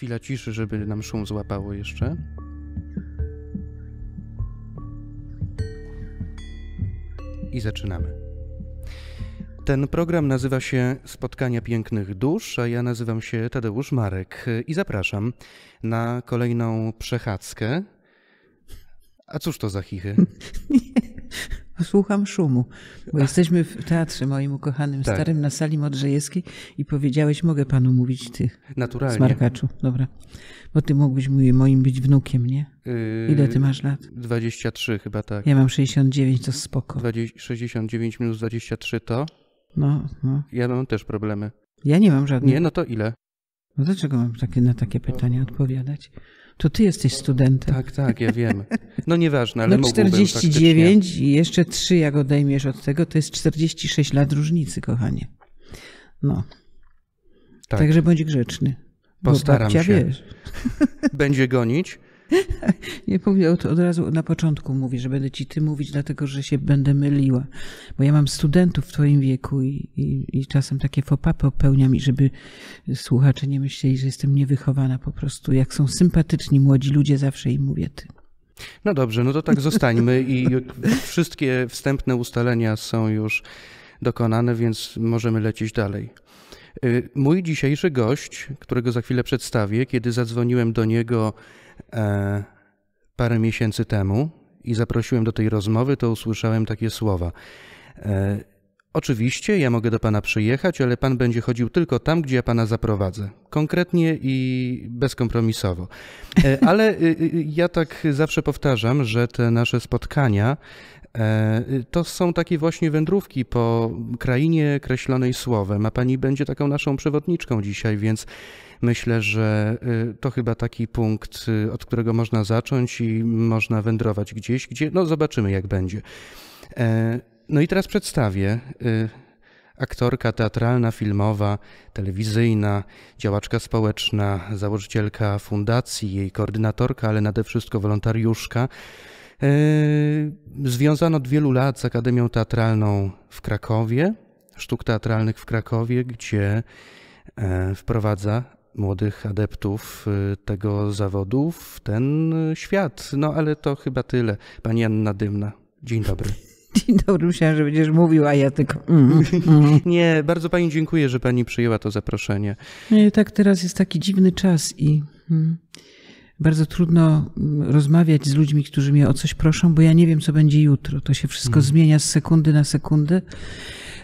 Chwila ciszy, żeby nam szum złapało jeszcze. I zaczynamy. Ten program nazywa się Spotkania Pięknych Dusz, a ja nazywam się Tadeusz Marek i zapraszam na kolejną przechadzkę. A cóż to za chichy? Słucham szumu, bo jesteśmy w teatrze moim ukochanym, tak. starym, na sali Modrzejewskiej i powiedziałeś, mogę panu mówić ty. Naturalnie. Smarkaczu, dobra. Bo ty mógłbyś moim być wnukiem, nie? Yy, ile ty masz lat? 23 chyba tak. Ja mam 69, to spoko. 20, 69 minus 23 to? No, no. Ja mam też problemy. Ja nie mam żadnych. Nie, no to ile? No dlaczego mam takie, na takie pytania odpowiadać? To ty jesteś studentem. Tak, tak, ja wiem. No nieważne, ale no 49 i jeszcze 3 jak odejmiesz od tego, to jest 46 lat różnicy, kochanie. No. Tak. Także bądź grzeczny. Postaram się. Wiesz. Będzie gonić. Nie powiedział to od razu na początku mówi, że będę ci ty mówić, dlatego że się będę myliła. Bo ja mam studentów w twoim wieku i, i, i czasem takie fopa popełniam i żeby słuchacze nie myśleli, że jestem niewychowana po prostu. Jak są sympatyczni młodzi ludzie, zawsze im mówię ty. No dobrze, no to tak zostańmy i wszystkie wstępne ustalenia są już dokonane, więc możemy lecieć dalej. Y, mój dzisiejszy gość, którego za chwilę przedstawię, kiedy zadzwoniłem do niego E, parę miesięcy temu i zaprosiłem do tej rozmowy, to usłyszałem takie słowa. E, oczywiście, ja mogę do pana przyjechać, ale pan będzie chodził tylko tam, gdzie ja pana zaprowadzę. Konkretnie i bezkompromisowo. E, ale y, y, ja tak zawsze powtarzam, że te nasze spotkania E, y, to są takie właśnie wędrówki po krainie kreślonej słowem, a pani będzie taką naszą przewodniczką dzisiaj, więc myślę, że y, to chyba taki punkt, y, od którego można zacząć i można wędrować gdzieś, gdzie no zobaczymy jak będzie. E, no i teraz przedstawię aktorka teatralna, filmowa, telewizyjna, działaczka społeczna, założycielka fundacji, jej koordynatorka, ale nade wszystko wolontariuszka. Yy, Związano od wielu lat z Akademią Teatralną w Krakowie, sztuk teatralnych w Krakowie, gdzie e, wprowadza młodych adeptów y, tego zawodu w ten świat. No ale to chyba tyle. Pani Anna Dymna, dzień dobry. Dzień dobry, myślałem, że będziesz mówił, a ja tylko. Mm, mm. mm. Nie, bardzo pani dziękuję, że pani przyjęła to zaproszenie. tak, teraz jest taki dziwny czas i. Mm bardzo trudno mm, rozmawiać z ludźmi, którzy mnie o coś proszą, bo ja nie wiem, co będzie jutro. To się wszystko mm. zmienia z sekundy na sekundę.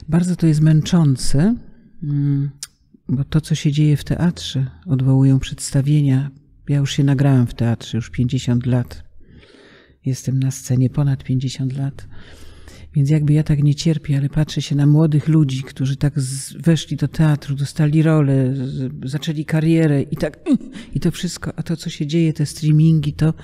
Bardzo to jest męczące, mm, bo to, co się dzieje w teatrze, odwołują przedstawienia. Ja już się nagrałam w teatrze już 50 lat. Jestem na scenie ponad 50 lat. Więc jakby ja tak nie cierpię, ale patrzę się na młodych ludzi, którzy tak weszli do teatru, dostali rolę, zaczęli karierę i tak, i to wszystko, a to co się dzieje, te streamingi, to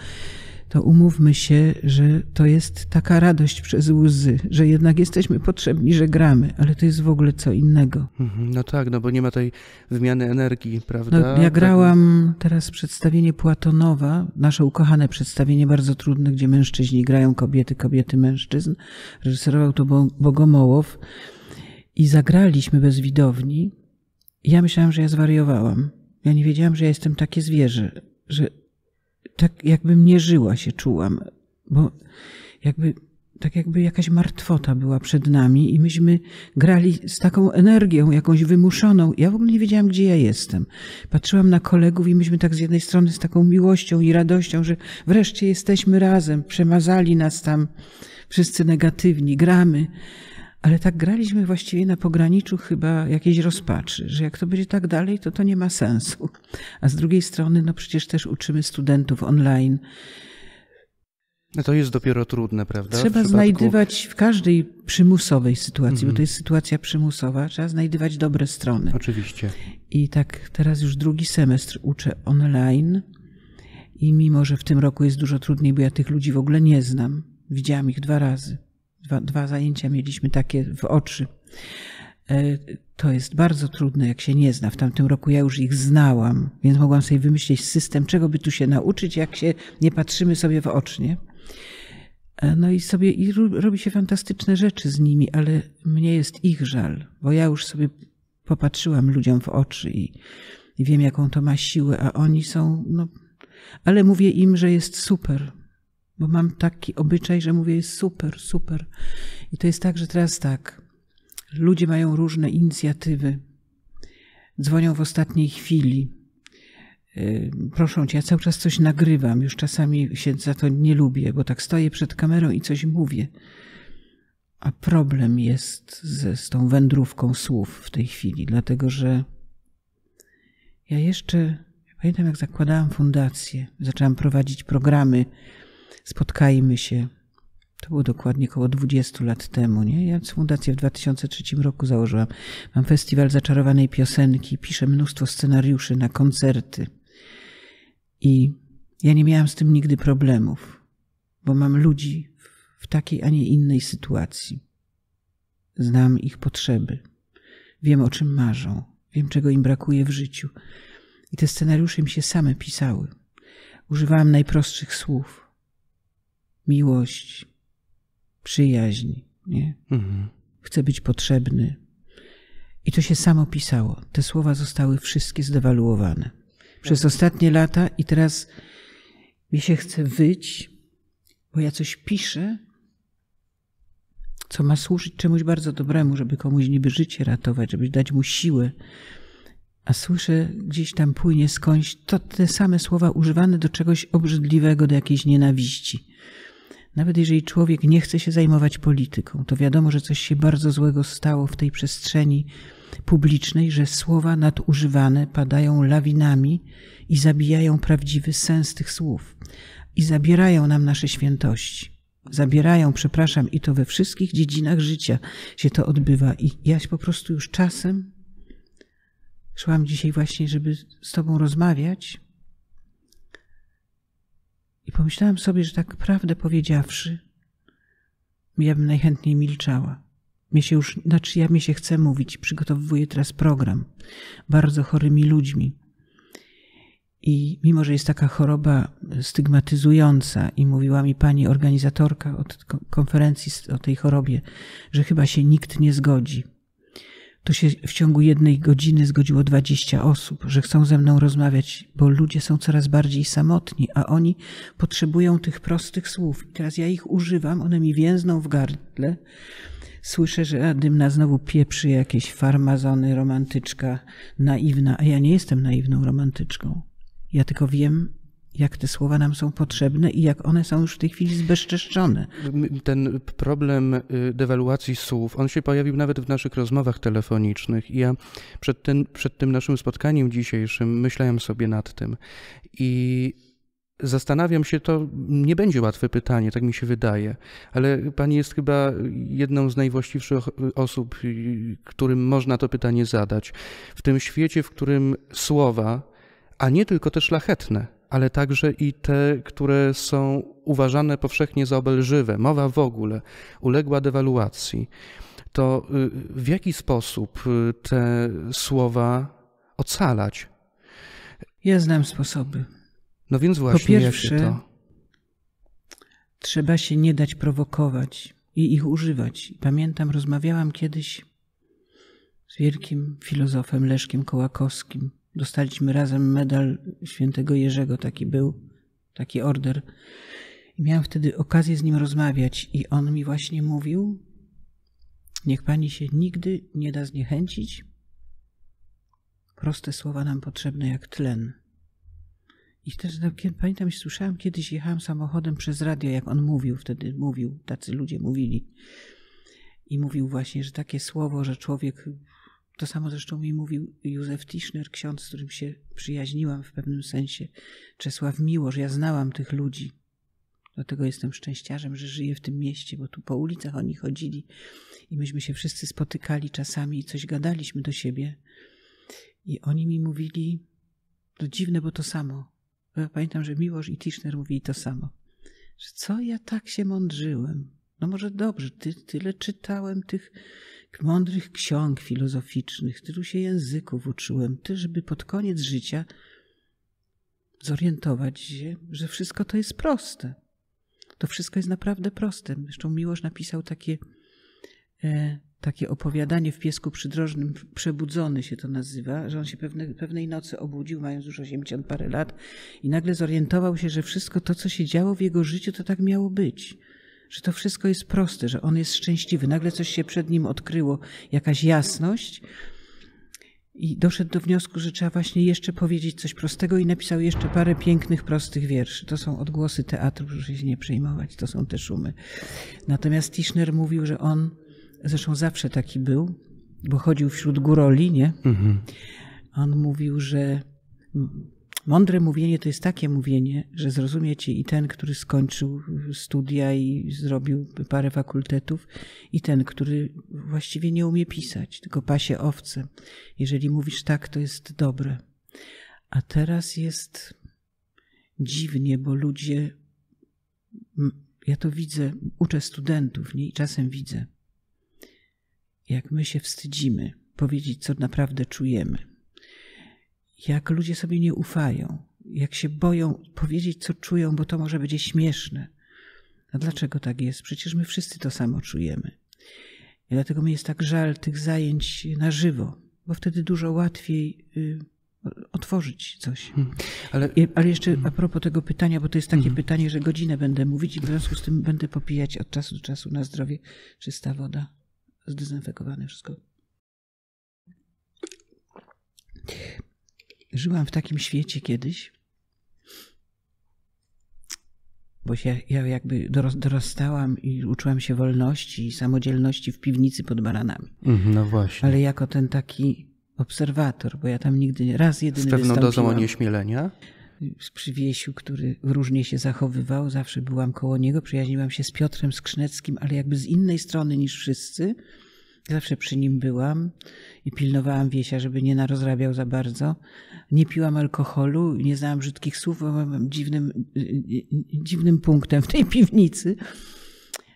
to umówmy się, że to jest taka radość przez łzy, że jednak jesteśmy potrzebni, że gramy, ale to jest w ogóle co innego. Mhm, no tak, no bo nie ma tej wymiany energii, prawda? No, ja tak, grałam teraz przedstawienie Płatonowa, nasze ukochane przedstawienie, bardzo trudne, gdzie mężczyźni grają kobiety, kobiety mężczyzn. Reżyserował to Bogomołow i zagraliśmy bez widowni. Ja myślałam, że ja zwariowałam. Ja nie wiedziałam, że ja jestem takie zwierzę, że tak jakbym nie żyła się czułam, bo jakby tak jakby jakaś martwota była przed nami i myśmy grali z taką energią jakąś wymuszoną. Ja w ogóle nie wiedziałam, gdzie ja jestem. Patrzyłam na kolegów i myśmy tak z jednej strony z taką miłością i radością, że wreszcie jesteśmy razem, przemazali nas tam wszyscy negatywni, gramy. Ale tak graliśmy właściwie na pograniczu chyba jakiejś rozpaczy, że jak to będzie tak dalej, to to nie ma sensu. A z drugiej strony, no przecież też uczymy studentów online. No to jest dopiero trudne, prawda? Trzeba w przypadku... znajdywać w każdej przymusowej sytuacji, mm -hmm. bo to mhm. jest sytuacja przymusowa, trzeba znajdywać dobre strony. Oczywiście. I tak teraz już drugi semestr uczę online. I mimo, że w tym roku jest dużo trudniej, bo ja tych ludzi w ogóle nie znam, widziałam ich dwa razy Dwa, dwa zajęcia mieliśmy takie w oczy. E, to jest bardzo trudne, jak się nie zna. W tamtym roku ja już ich znałam, więc mogłam sobie wymyślić system, czego by tu się nauczyć, jak się nie patrzymy sobie w nie? E, no i sobie i robi się fantastyczne rzeczy z nimi, ale mnie jest ich żal, bo ja już sobie popatrzyłam ludziom w oczy i, i wiem, jaką to ma siłę, a oni są, no, ale mówię im, że jest super, bo mam taki obyczaj, że mówię jest super, super. I to jest tak, że teraz tak, ludzie mają różne inicjatywy, dzwonią w ostatniej chwili, y, proszą cię, ja cały czas coś nagrywam, już czasami się za to nie lubię, bo tak stoję przed kamerą i coś mówię. A problem jest ze, z tą wędrówką słów w tej chwili, dlatego że ja jeszcze, pamiętam jak zakładałam fundację, zaczęłam prowadzić programy, spotkajmy się. To było dokładnie około 20 lat temu. Nie? Ja fundację w 2003 roku założyłam. Mam festiwal zaczarowanej piosenki, piszę mnóstwo scenariuszy na koncerty. I ja nie miałam z tym nigdy problemów, bo mam ludzi w takiej, a nie innej sytuacji. Znam ich potrzeby. Wiem, o czym marzą. Wiem, czego im brakuje w życiu. I te scenariusze mi się same pisały. Używałam najprostszych słów miłość, przyjaźń. Nie? Mhm. Chcę być potrzebny. I to się samo pisało. Te słowa zostały wszystkie zdewaluowane. Przez tak. ostatnie lata i teraz mi się chce wyć, bo ja coś piszę, co ma służyć czemuś bardzo dobremu, żeby komuś niby życie ratować, żeby dać mu siłę. A słyszę gdzieś tam płynie skądś to te same słowa używane do czegoś obrzydliwego, do jakiejś nienawiści. Nawet jeżeli człowiek nie chce się zajmować polityką, to wiadomo, że coś się bardzo złego stało w tej przestrzeni publicznej, że słowa nadużywane padają lawinami i zabijają prawdziwy sens tych słów i zabierają nam nasze świętości. Zabierają, przepraszam, i to we wszystkich dziedzinach życia się to odbywa. I ja po prostu już czasem szłam dzisiaj właśnie, żeby z Tobą rozmawiać, i pomyślałam sobie, że tak prawdę powiedziawszy, ja bym najchętniej milczała. Mnie się już, znaczy ja mi się chcę mówić, przygotowuję teraz program bardzo chorymi ludźmi. I mimo, że jest taka choroba stygmatyzująca, i mówiła mi pani organizatorka od konferencji o tej chorobie, że chyba się nikt nie zgodzi, to się w ciągu jednej godziny zgodziło 20 osób, że chcą ze mną rozmawiać, bo ludzie są coraz bardziej samotni, a oni potrzebują tych prostych słów. I teraz ja ich używam, one mi więzną w gardle. Słyszę, że Dymna znowu pieprzy jakieś farmazony, romantyczka, naiwna, a ja nie jestem naiwną romantyczką. Ja tylko wiem, jak te słowa nam są potrzebne i jak one są już w tej chwili zbezczeszczone. Ten problem y, dewaluacji słów, on się pojawił nawet w naszych rozmowach telefonicznych. I ja przed, ten, przed tym naszym spotkaniem dzisiejszym myślałem sobie nad tym. I Zastanawiam się, to nie będzie łatwe pytanie, tak mi się wydaje, ale pani jest chyba jedną z najwłaściwszych osób, y, którym można to pytanie zadać. W tym świecie, w którym słowa, a nie tylko te szlachetne, ale także i te, które są uważane powszechnie za obelżywe. Mowa w ogóle uległa dewaluacji. To y, w jaki sposób y, te słowa ocalać? Ja znam sposoby. No więc właśnie, po pierwsze, to? trzeba się nie dać prowokować i ich używać. Pamiętam, rozmawiałam kiedyś z wielkim filozofem Leszkiem Kołakowskim, Dostaliśmy razem medal świętego Jerzego, taki był, taki order. I miałem wtedy okazję z nim rozmawiać, i on mi właśnie mówił: Niech pani się nigdy nie da zniechęcić. Proste słowa nam potrzebne jak tlen. I też pamiętam, słyszałem kiedyś, jechałem samochodem przez radio, jak on mówił wtedy, mówił, tacy ludzie mówili. I mówił właśnie, że takie słowo, że człowiek to samo zresztą mi mówił Józef Tischner, ksiądz, z którym się przyjaźniłam w pewnym sensie, Czesław Miłosz. Ja znałam tych ludzi. Dlatego jestem szczęściarzem, że żyję w tym mieście, bo tu po ulicach oni chodzili i myśmy się wszyscy spotykali czasami i coś gadaliśmy do siebie. I oni mi mówili, to dziwne, bo to samo. Ja pamiętam, że Miłosz i Tischner mówili to samo. Że co ja tak się mądrzyłem? No może dobrze, ty, tyle czytałem tych mądrych ksiąg filozoficznych, tylu się języków uczyłem, też żeby pod koniec życia zorientować się, że wszystko to jest proste. To wszystko jest naprawdę proste. Zresztą Miłosz napisał takie, e, takie opowiadanie w piesku przydrożnym, przebudzony się to nazywa, że on się pewne, pewnej nocy obudził, mając już 80 parę lat, i nagle zorientował się, że wszystko to, co się działo w jego życiu, to tak miało być że to wszystko jest proste, że on jest szczęśliwy. Nagle coś się przed nim odkryło, jakaś jasność. I doszedł do wniosku, że trzeba właśnie jeszcze powiedzieć coś prostego i napisał jeszcze parę pięknych, prostych wierszy. To są odgłosy teatru, proszę się nie przejmować, to są te szumy. Natomiast Tischner mówił, że on, zresztą zawsze taki był, bo chodził wśród góroli, nie? Mhm. On mówił, że Mądre mówienie to jest takie mówienie, że zrozumie cię i ten, który skończył studia i zrobił parę fakultetów, i ten, który właściwie nie umie pisać, tylko pasie owce. Jeżeli mówisz tak, to jest dobre. A teraz jest dziwnie, bo ludzie, ja to widzę, uczę studentów nie? i czasem widzę, jak my się wstydzimy powiedzieć, co naprawdę czujemy jak ludzie sobie nie ufają, jak się boją powiedzieć, co czują, bo to może będzie śmieszne. A dlaczego tak jest? Przecież my wszyscy to samo czujemy. I dlatego mi jest tak żal tych zajęć na żywo, bo wtedy dużo łatwiej y, otworzyć coś. Hmm. Ale, Ale jeszcze hmm. a propos tego pytania, bo to jest takie mm. pytanie, że godzinę będę mówić i w związku z tym będę popijać od czasu do czasu na zdrowie czysta woda, zdezynfekowane wszystko żyłam w takim świecie kiedyś, bo się, ja jakby dorastałam i uczyłam się wolności i samodzielności w piwnicy pod baranami. Mhm, no właśnie. Ale jako ten taki obserwator, bo ja tam nigdy raz jedyny Z pewną dozą onieśmielenia? Z przywiesiu, który różnie się zachowywał, zawsze byłam koło niego, przyjaźniłam się z Piotrem Skrzyneckim, ale jakby z innej strony niż wszyscy. Zawsze przy nim byłam i pilnowałam Wiesia, żeby nie narozrabiał za bardzo. Nie piłam alkoholu, nie znałam brzydkich słów, byłam dziwnym, dziwnym punktem w tej piwnicy.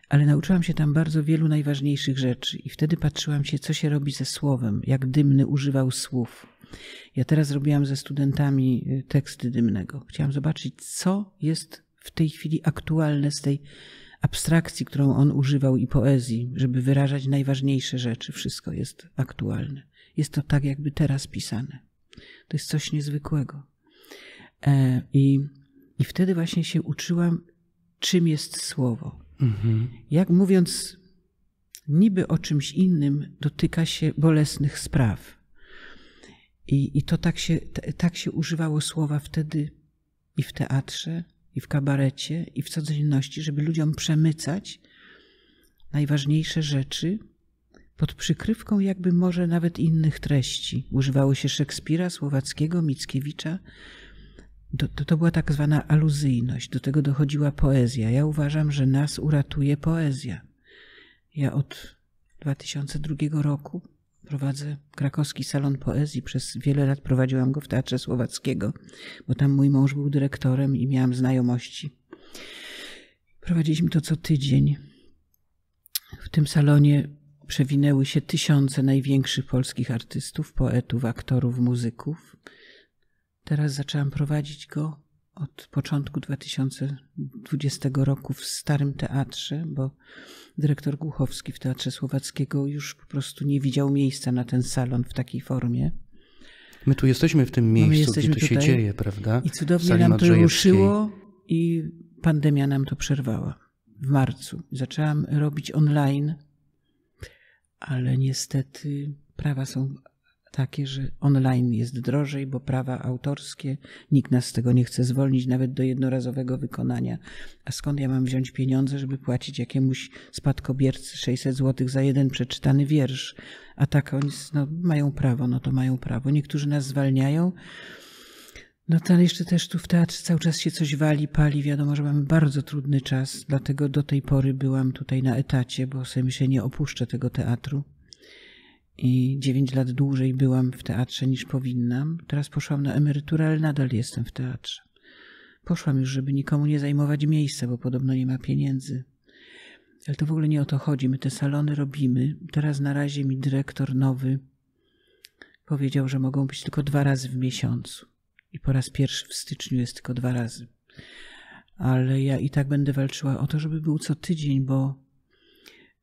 Ale nauczyłam się tam bardzo wielu najważniejszych rzeczy i wtedy patrzyłam się, co się robi ze słowem, jak dymny używał słów. Ja teraz robiłam ze studentami y, teksty dymnego. Chciałam zobaczyć, co jest w tej chwili aktualne z tej abstrakcji, którą on używał i poezji, żeby wyrażać najważniejsze rzeczy, wszystko jest aktualne. Jest to tak jakby teraz pisane. To jest coś niezwykłego. E, I, i wtedy właśnie się uczyłam, czym jest słowo. Mhm. Jak mówiąc niby o czymś innym, dotyka się bolesnych spraw. I, i to tak się, tak się używało słowa wtedy i w teatrze, i w kabarecie, i w codzienności, żeby ludziom przemycać najważniejsze rzeczy pod przykrywką jakby może nawet innych treści. Używało się Szekspira, Słowackiego, Mickiewicza. To, to, to była tak zwana aluzyjność, do tego dochodziła poezja. Ja uważam, że nas uratuje poezja. Ja od 2002 roku Prowadzę krakowski salon poezji. Przez wiele lat prowadziłam go w Teatrze Słowackiego, bo tam mój mąż był dyrektorem i miałam znajomości. Prowadziliśmy to co tydzień. W tym salonie przewinęły się tysiące największych polskich artystów, poetów, aktorów, muzyków. Teraz zaczęłam prowadzić go od początku 2020 roku w Starym Teatrze, bo dyrektor Głuchowski w Teatrze Słowackiego już po prostu nie widział miejsca na ten salon w takiej formie. My tu jesteśmy w tym no miejscu, gdzie to się dzieje, prawda? I cudownie nam to ruszyło i pandemia nam to przerwała w marcu. Zaczęłam robić online, ale niestety prawa są takie, że online jest drożej, bo prawa autorskie, nikt nas z tego nie chce zwolnić, nawet do jednorazowego wykonania. A skąd ja mam wziąć pieniądze, żeby płacić jakiemuś spadkobiercy 600 zł za jeden przeczytany wiersz? A tak oni no, mają prawo, no to mają prawo. Niektórzy nas zwalniają. No to jeszcze też tu w teatrze cały czas się coś wali, pali. Wiadomo, że mamy bardzo trudny czas, dlatego do tej pory byłam tutaj na etacie, bo sobie się nie opuszczę tego teatru i 9 lat dłużej byłam w teatrze niż powinnam. Teraz poszłam na emeryturę, ale nadal jestem w teatrze. Poszłam już, żeby nikomu nie zajmować miejsca, bo podobno nie ma pieniędzy. Ale to w ogóle nie o to chodzi. My te salony robimy. Teraz na razie mi dyrektor nowy powiedział, że mogą być tylko dwa razy w miesiącu. I po raz pierwszy w styczniu jest tylko dwa razy. Ale ja i tak będę walczyła o to, żeby był co tydzień, bo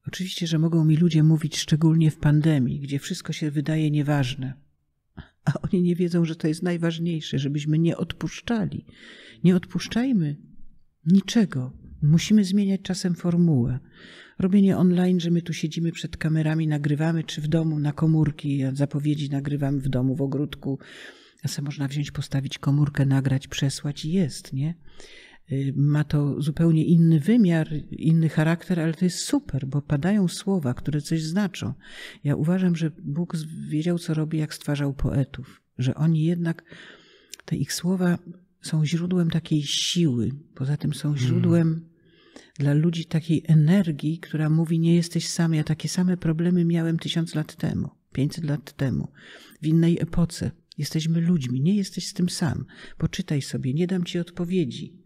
Oczywiście, że mogą mi ludzie mówić, szczególnie w pandemii, gdzie wszystko się wydaje nieważne. A oni nie wiedzą, że to jest najważniejsze, żebyśmy nie odpuszczali. Nie odpuszczajmy niczego. Musimy zmieniać czasem formułę. Robienie online, że my tu siedzimy przed kamerami, nagrywamy, czy w domu na komórki, zapowiedzi nagrywamy w domu, w ogródku. A se można wziąć, postawić komórkę, nagrać, przesłać i jest, nie? Y, ma to zupełnie inny wymiar, inny charakter, ale to jest super, bo padają słowa, które coś znaczą. Ja uważam, że Bóg wiedział, co robi, jak stwarzał poetów, że oni jednak, te ich słowa są źródłem takiej siły, poza tym są hmm. źródłem. Hmm. Dla ludzi takiej energii, która mówi: Nie jesteś sam. Ja takie same problemy miałem tysiąc lat temu, pięćset lat temu, w innej epoce, Jesteśmy ludźmi, nie jesteś z tym sam. Poczytaj sobie, nie dam ci odpowiedzi.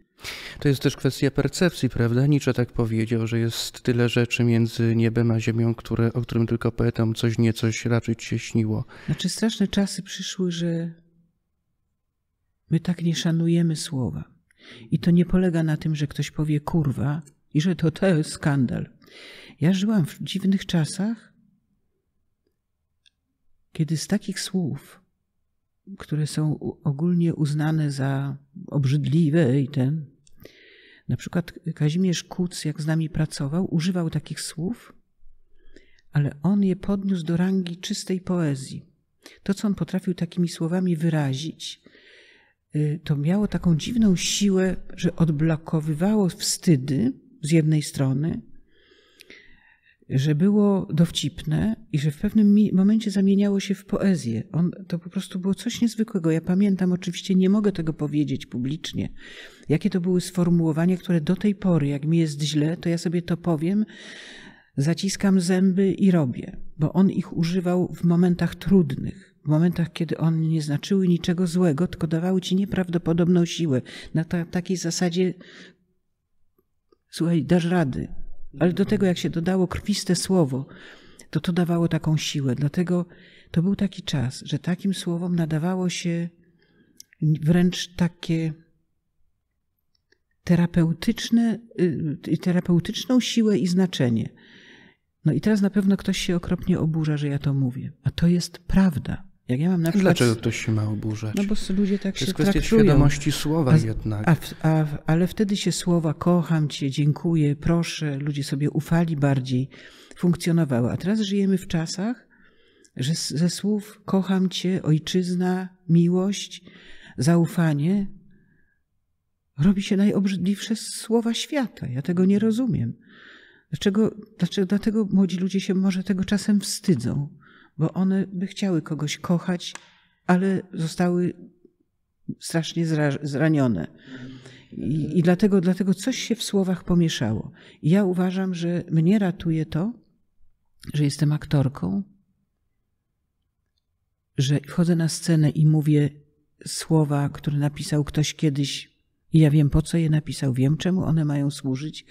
To jest też kwestia percepcji, prawda? Nietzsche tak powiedział, że jest tyle rzeczy między niebem a ziemią, które, o którym tylko poetom coś niecoś raczej się śniło. Znaczy straszne czasy przyszły, że my tak nie szanujemy słowa. I to nie polega na tym, że ktoś powie kurwa i że to, to jest skandal. Ja żyłam w dziwnych czasach, kiedy z takich słów które są ogólnie uznane za obrzydliwe i ten, Na przykład Kazimierz Kuc, jak z nami pracował, używał takich słów, ale on je podniósł do rangi czystej poezji. To, co on potrafił takimi słowami wyrazić, y, to miało taką dziwną siłę, że odblokowywało wstydy z jednej strony, że było dowcipne i że w pewnym momencie zamieniało się w poezję. On, to po prostu było coś niezwykłego. Ja pamiętam, oczywiście nie mogę tego powiedzieć publicznie, jakie to były sformułowania, które do tej pory, jak mi jest źle, to ja sobie to powiem, zaciskam zęby i robię, bo on ich używał w momentach trudnych. W momentach, kiedy one nie znaczyły niczego złego, tylko dawały ci nieprawdopodobną siłę. Na ta, takiej zasadzie, słuchaj, dasz rady, ale do tego jak się dodało krwiste słowo, to to dawało taką siłę. Dlatego to był taki czas, że takim słowom nadawało się wręcz takie terapeutyczne, y, y, terapeutyczną siłę i znaczenie. No i teraz na pewno ktoś się okropnie oburza, że ja to mówię, a to jest prawda. Jak ja mam na przykład... Dlaczego ktoś się ma oburzać? No bo ludzie tak to się jest kwestia traktują. świadomości słowa a, jednak. A, a, ale wtedy się słowa kocham cię, dziękuję, proszę, ludzie sobie ufali bardziej, funkcjonowały. A teraz żyjemy w czasach, że ze słów kocham cię, ojczyzna, miłość, zaufanie robi się najobrzydliwsze słowa świata. Ja tego nie rozumiem. Dlaczego, dlaczego, dlatego młodzi ludzie się może tego czasem wstydzą bo one by chciały kogoś kochać, ale zostały strasznie zranione. I, i dlatego, dlatego coś się w słowach pomieszało. ja uważam, że mnie ratuje to, że jestem aktorką, że wchodzę na scenę i mówię słowa, które napisał ktoś kiedyś, i ja wiem po co je napisał, wiem czemu one mają służyć.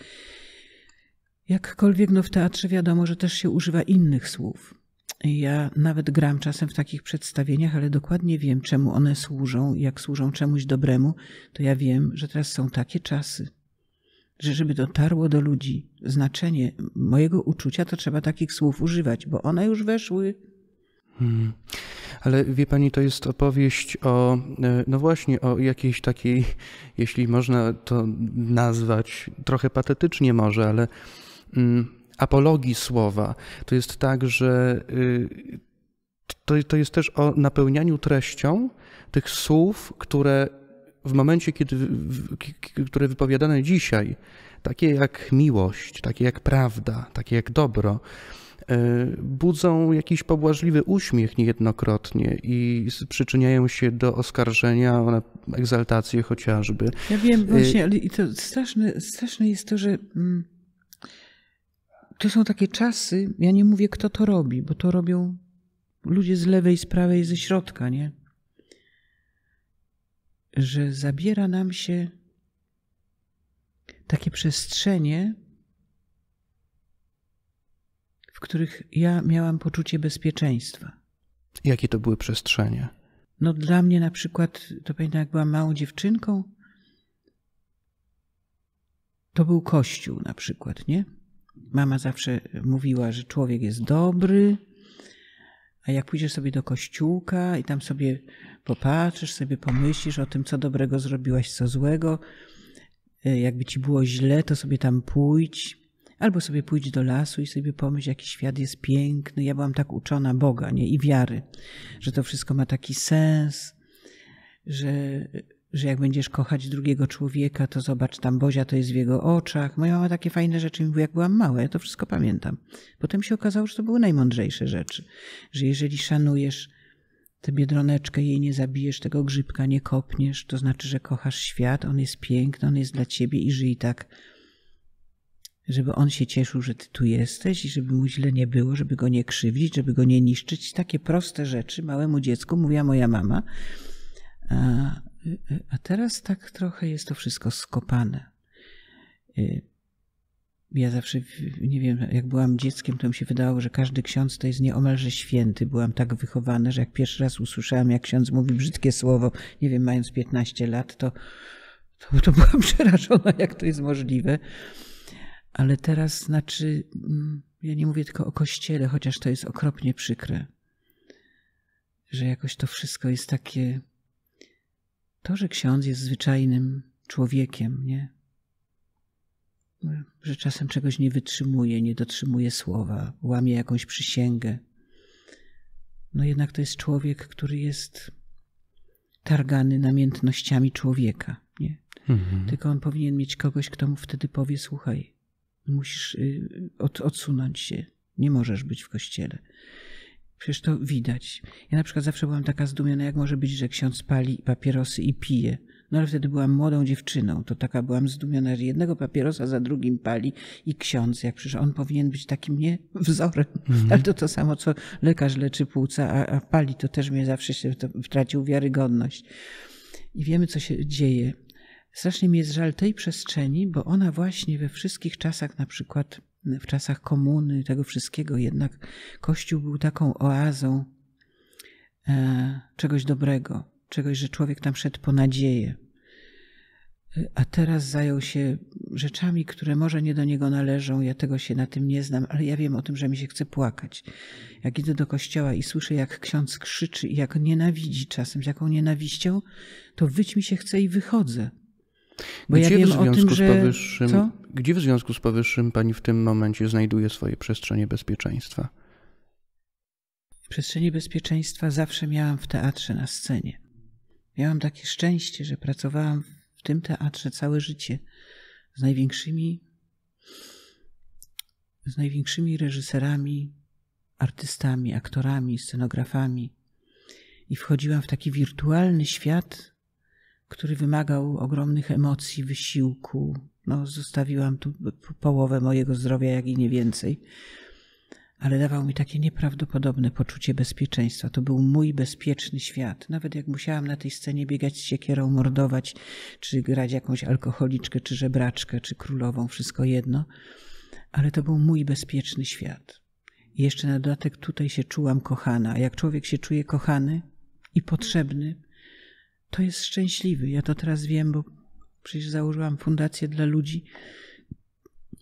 Jakkolwiek no w teatrze wiadomo, że też się używa innych słów. Ja nawet gram czasem w takich przedstawieniach, ale dokładnie wiem, czemu one służą. Jak służą czemuś dobremu, to ja wiem, że teraz są takie czasy, że żeby dotarło do ludzi znaczenie mojego uczucia, to trzeba takich słów używać, bo one już weszły. Hmm. Ale wie pani, to jest opowieść o, e, no właśnie, o jakiejś takiej, jeśli można to nazwać, trochę patetycznie może, ale mm, apologii słowa. To jest tak, że y, to, to jest też o napełnianiu treścią tych słów, które w momencie, kiedy, które wypowiadane dzisiaj, takie jak miłość, takie jak prawda, takie jak dobro, y, budzą jakiś pobłażliwy uśmiech niejednokrotnie i przyczyniają się do oskarżenia o egzaltację chociażby. Ja wiem, właśnie, y, ale i to straszne, straszne jest to, że. Mm, to są takie czasy, ja nie mówię kto to robi, bo to robią ludzie z lewej, z prawej, ze środka, nie? Że zabiera nam się takie przestrzenie, w których ja miałam poczucie bezpieczeństwa. Jakie to były przestrzenie? No, dla mnie na przykład, to pamiętam, jak byłam małą dziewczynką, to był kościół na przykład, nie? Mama zawsze mówiła, że człowiek jest dobry, a jak pójdziesz sobie do kościółka i tam sobie popatrzysz, sobie pomyślisz o tym, co dobrego zrobiłaś, co złego, e, jakby ci było źle, to sobie tam pójdź. Albo sobie pójdź do lasu i sobie pomyśl, jaki świat jest piękny. Ja byłam tak uczona Boga nie? i wiary, że to wszystko ma taki sens, że że jak będziesz kochać drugiego człowieka, to zobacz tam Bozia, to jest w jego oczach. Moja mama takie fajne rzeczy mi mówiła, jak byłam mała, ja to wszystko pamiętam. Potem się okazało, że to były najmądrzejsze rzeczy, że jeżeli szanujesz tę biedroneczkę, jej nie zabijesz, tego grzybka nie kopniesz, to znaczy, że kochasz świat, on jest piękny, on jest dla ciebie i żyj tak, żeby on się cieszył, że ty tu jesteś i żeby mu źle nie było, żeby go nie krzywdzić, żeby go nie niszczyć. Takie proste rzeczy małemu dziecku mówiła moja mama. A teraz tak trochę jest to wszystko skopane. Y, ja zawsze, nie wiem, jak byłam dzieckiem, to mi się wydawało, że każdy ksiądz to jest nieomalże święty. Byłam tak wychowana, że jak pierwszy raz usłyszałam, jak ksiądz mówi brzydkie słowo, nie wiem, mając 15 lat, to, to, to byłam przerażona, jak to jest możliwe. Ale teraz, znaczy, mm, ja nie mówię tylko o kościele, chociaż to jest okropnie przykre, że jakoś to wszystko jest takie to, że ksiądz jest zwyczajnym człowiekiem, nie? Że czasem czegoś nie wytrzymuje, nie dotrzymuje słowa, łamie jakąś przysięgę. No jednak to jest człowiek, który jest targany namiętnościami człowieka, nie? Mhm. Tylko on powinien mieć kogoś, kto mu wtedy powie: Słuchaj, musisz y, y, od, odsunąć się, nie możesz być w kościele. Przecież to widać. Ja na przykład zawsze byłam taka zdumiona, jak może być, że ksiądz pali papierosy i pije. No ale wtedy byłam młodą dziewczyną, to taka byłam zdumiona, że jednego papierosa za drugim pali i ksiądz, jak przecież on powinien być takim nie wzorem. Mhm. Ale to to samo, co lekarz leczy płuca, a, a pali, to też mnie zawsze się wtracił wiarygodność. I wiemy, co się dzieje. Strasznie mi jest żal tej przestrzeni, bo ona właśnie we wszystkich czasach na przykład w czasach komuny, tego wszystkiego, jednak Kościół był taką oazą e, czegoś dobrego, czegoś, że człowiek tam szedł po nadzieję. E, a teraz zajął się rzeczami, które może nie do niego należą, ja tego się na tym nie znam, ale ja wiem o tym, że mi się chce płakać. Jak idę do kościoła i słyszę, jak ksiądz krzyczy i jak nienawidzi czasem, z jaką nienawiścią, to wyć mi się chce i wychodzę. Bo Gdzie ja wiem w związku o tym, że... z powyższym, Co? Gdzie w związku z powyższym pani w tym momencie znajduje swoje przestrzenie bezpieczeństwa? Przestrzenie bezpieczeństwa zawsze miałam w teatrze na scenie. Miałam takie szczęście, że pracowałam w tym teatrze całe życie z największymi, z największymi reżyserami, artystami, aktorami, scenografami. I wchodziłam w taki wirtualny świat, który wymagał ogromnych emocji, wysiłku, no, zostawiłam tu połowę mojego zdrowia, jak i nie więcej. Ale dawał mi takie nieprawdopodobne poczucie bezpieczeństwa. To był mój bezpieczny świat. Nawet jak musiałam na tej scenie biegać z siekierą, mordować, czy grać jakąś alkoholiczkę, czy żebraczkę, czy królową, wszystko jedno. Ale to był mój bezpieczny świat. I jeszcze na dodatek tutaj się czułam kochana. A jak człowiek się czuje kochany i potrzebny, to jest szczęśliwy. Ja to teraz wiem, bo Przecież założyłam fundację dla ludzi,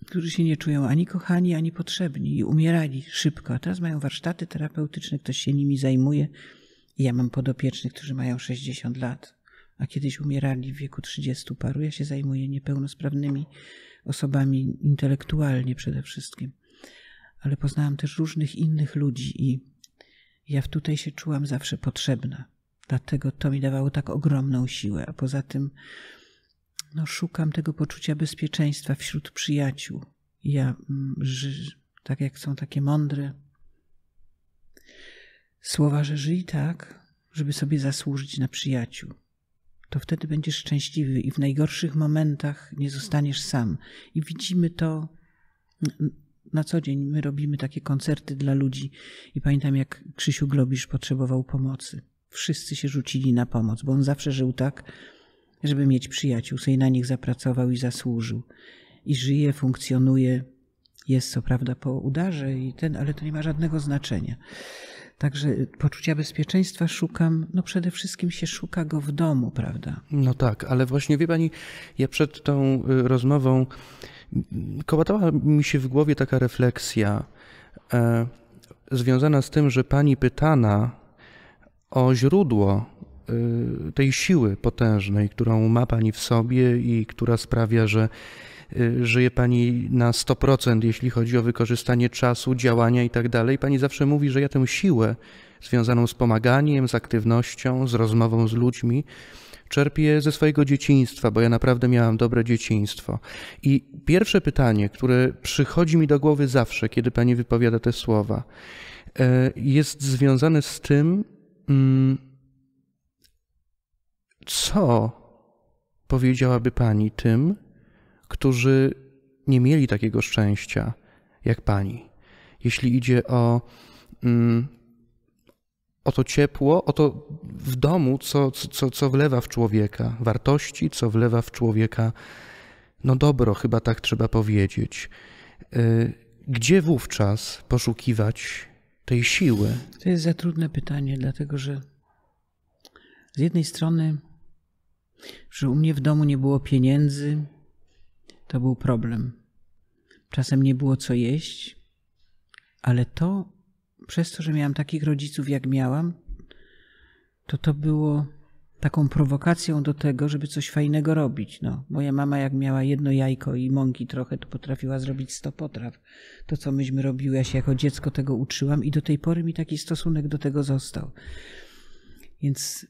którzy się nie czują ani kochani, ani potrzebni i umierali szybko. A teraz mają warsztaty terapeutyczne, ktoś się nimi zajmuje. Ja mam podopiecznych, którzy mają 60 lat, a kiedyś umierali w wieku 30 paru. Ja się zajmuję niepełnosprawnymi osobami intelektualnie przede wszystkim. Ale poznałam też różnych innych ludzi i ja tutaj się czułam zawsze potrzebna. Dlatego to mi dawało tak ogromną siłę. A poza tym, no, szukam tego poczucia bezpieczeństwa wśród przyjaciół. Ja, mm, ży, tak jak są takie mądre słowa, że żyj tak, żeby sobie zasłużyć na przyjaciół. To wtedy będziesz szczęśliwy i w najgorszych momentach nie zostaniesz sam. I widzimy to na co dzień. My robimy takie koncerty dla ludzi i pamiętam, jak Krzysiu Globisz potrzebował pomocy. Wszyscy się rzucili na pomoc, bo on zawsze żył tak, żeby mieć przyjaciół, sobie na nich zapracował i zasłużył. I żyje, funkcjonuje, jest co prawda po udarze i ten, ale to nie ma żadnego znaczenia. Także poczucia bezpieczeństwa szukam, no przede wszystkim się szuka go w domu, prawda? No tak, ale właśnie wie pani, ja przed tą y, rozmową kołatała mi się w głowie taka refleksja e, związana z tym, że pani pytana o źródło Y, tej siły potężnej, którą ma Pani w sobie i która sprawia, że y, żyje Pani na 100%, jeśli chodzi o wykorzystanie czasu, działania i tak dalej. Pani zawsze mówi, że ja tę siłę związaną z pomaganiem, z aktywnością, z rozmową z ludźmi, czerpię ze swojego dzieciństwa, bo ja naprawdę miałam dobre dzieciństwo. I pierwsze pytanie, które przychodzi mi do głowy zawsze, kiedy pani wypowiada te słowa, y, jest związane z tym, mm, co powiedziałaby Pani tym, którzy nie mieli takiego szczęścia jak Pani? Jeśli idzie o, mm, o to ciepło, o to w domu, co, co, co wlewa w człowieka wartości, co wlewa w człowieka no dobro, chyba tak trzeba powiedzieć. Y, gdzie wówczas poszukiwać tej siły? To jest za trudne pytanie, dlatego że z jednej strony że u mnie w domu nie było pieniędzy, to był problem. Czasem nie było co jeść, ale to, przez to, że miałam takich rodziców jak miałam, to to było taką prowokacją do tego, żeby coś fajnego robić. No, moja mama, jak miała jedno jajko i mąki trochę, to potrafiła zrobić 100 potraw. To, co myśmy robiły, ja się jako dziecko tego uczyłam i do tej pory mi taki stosunek do tego został. Więc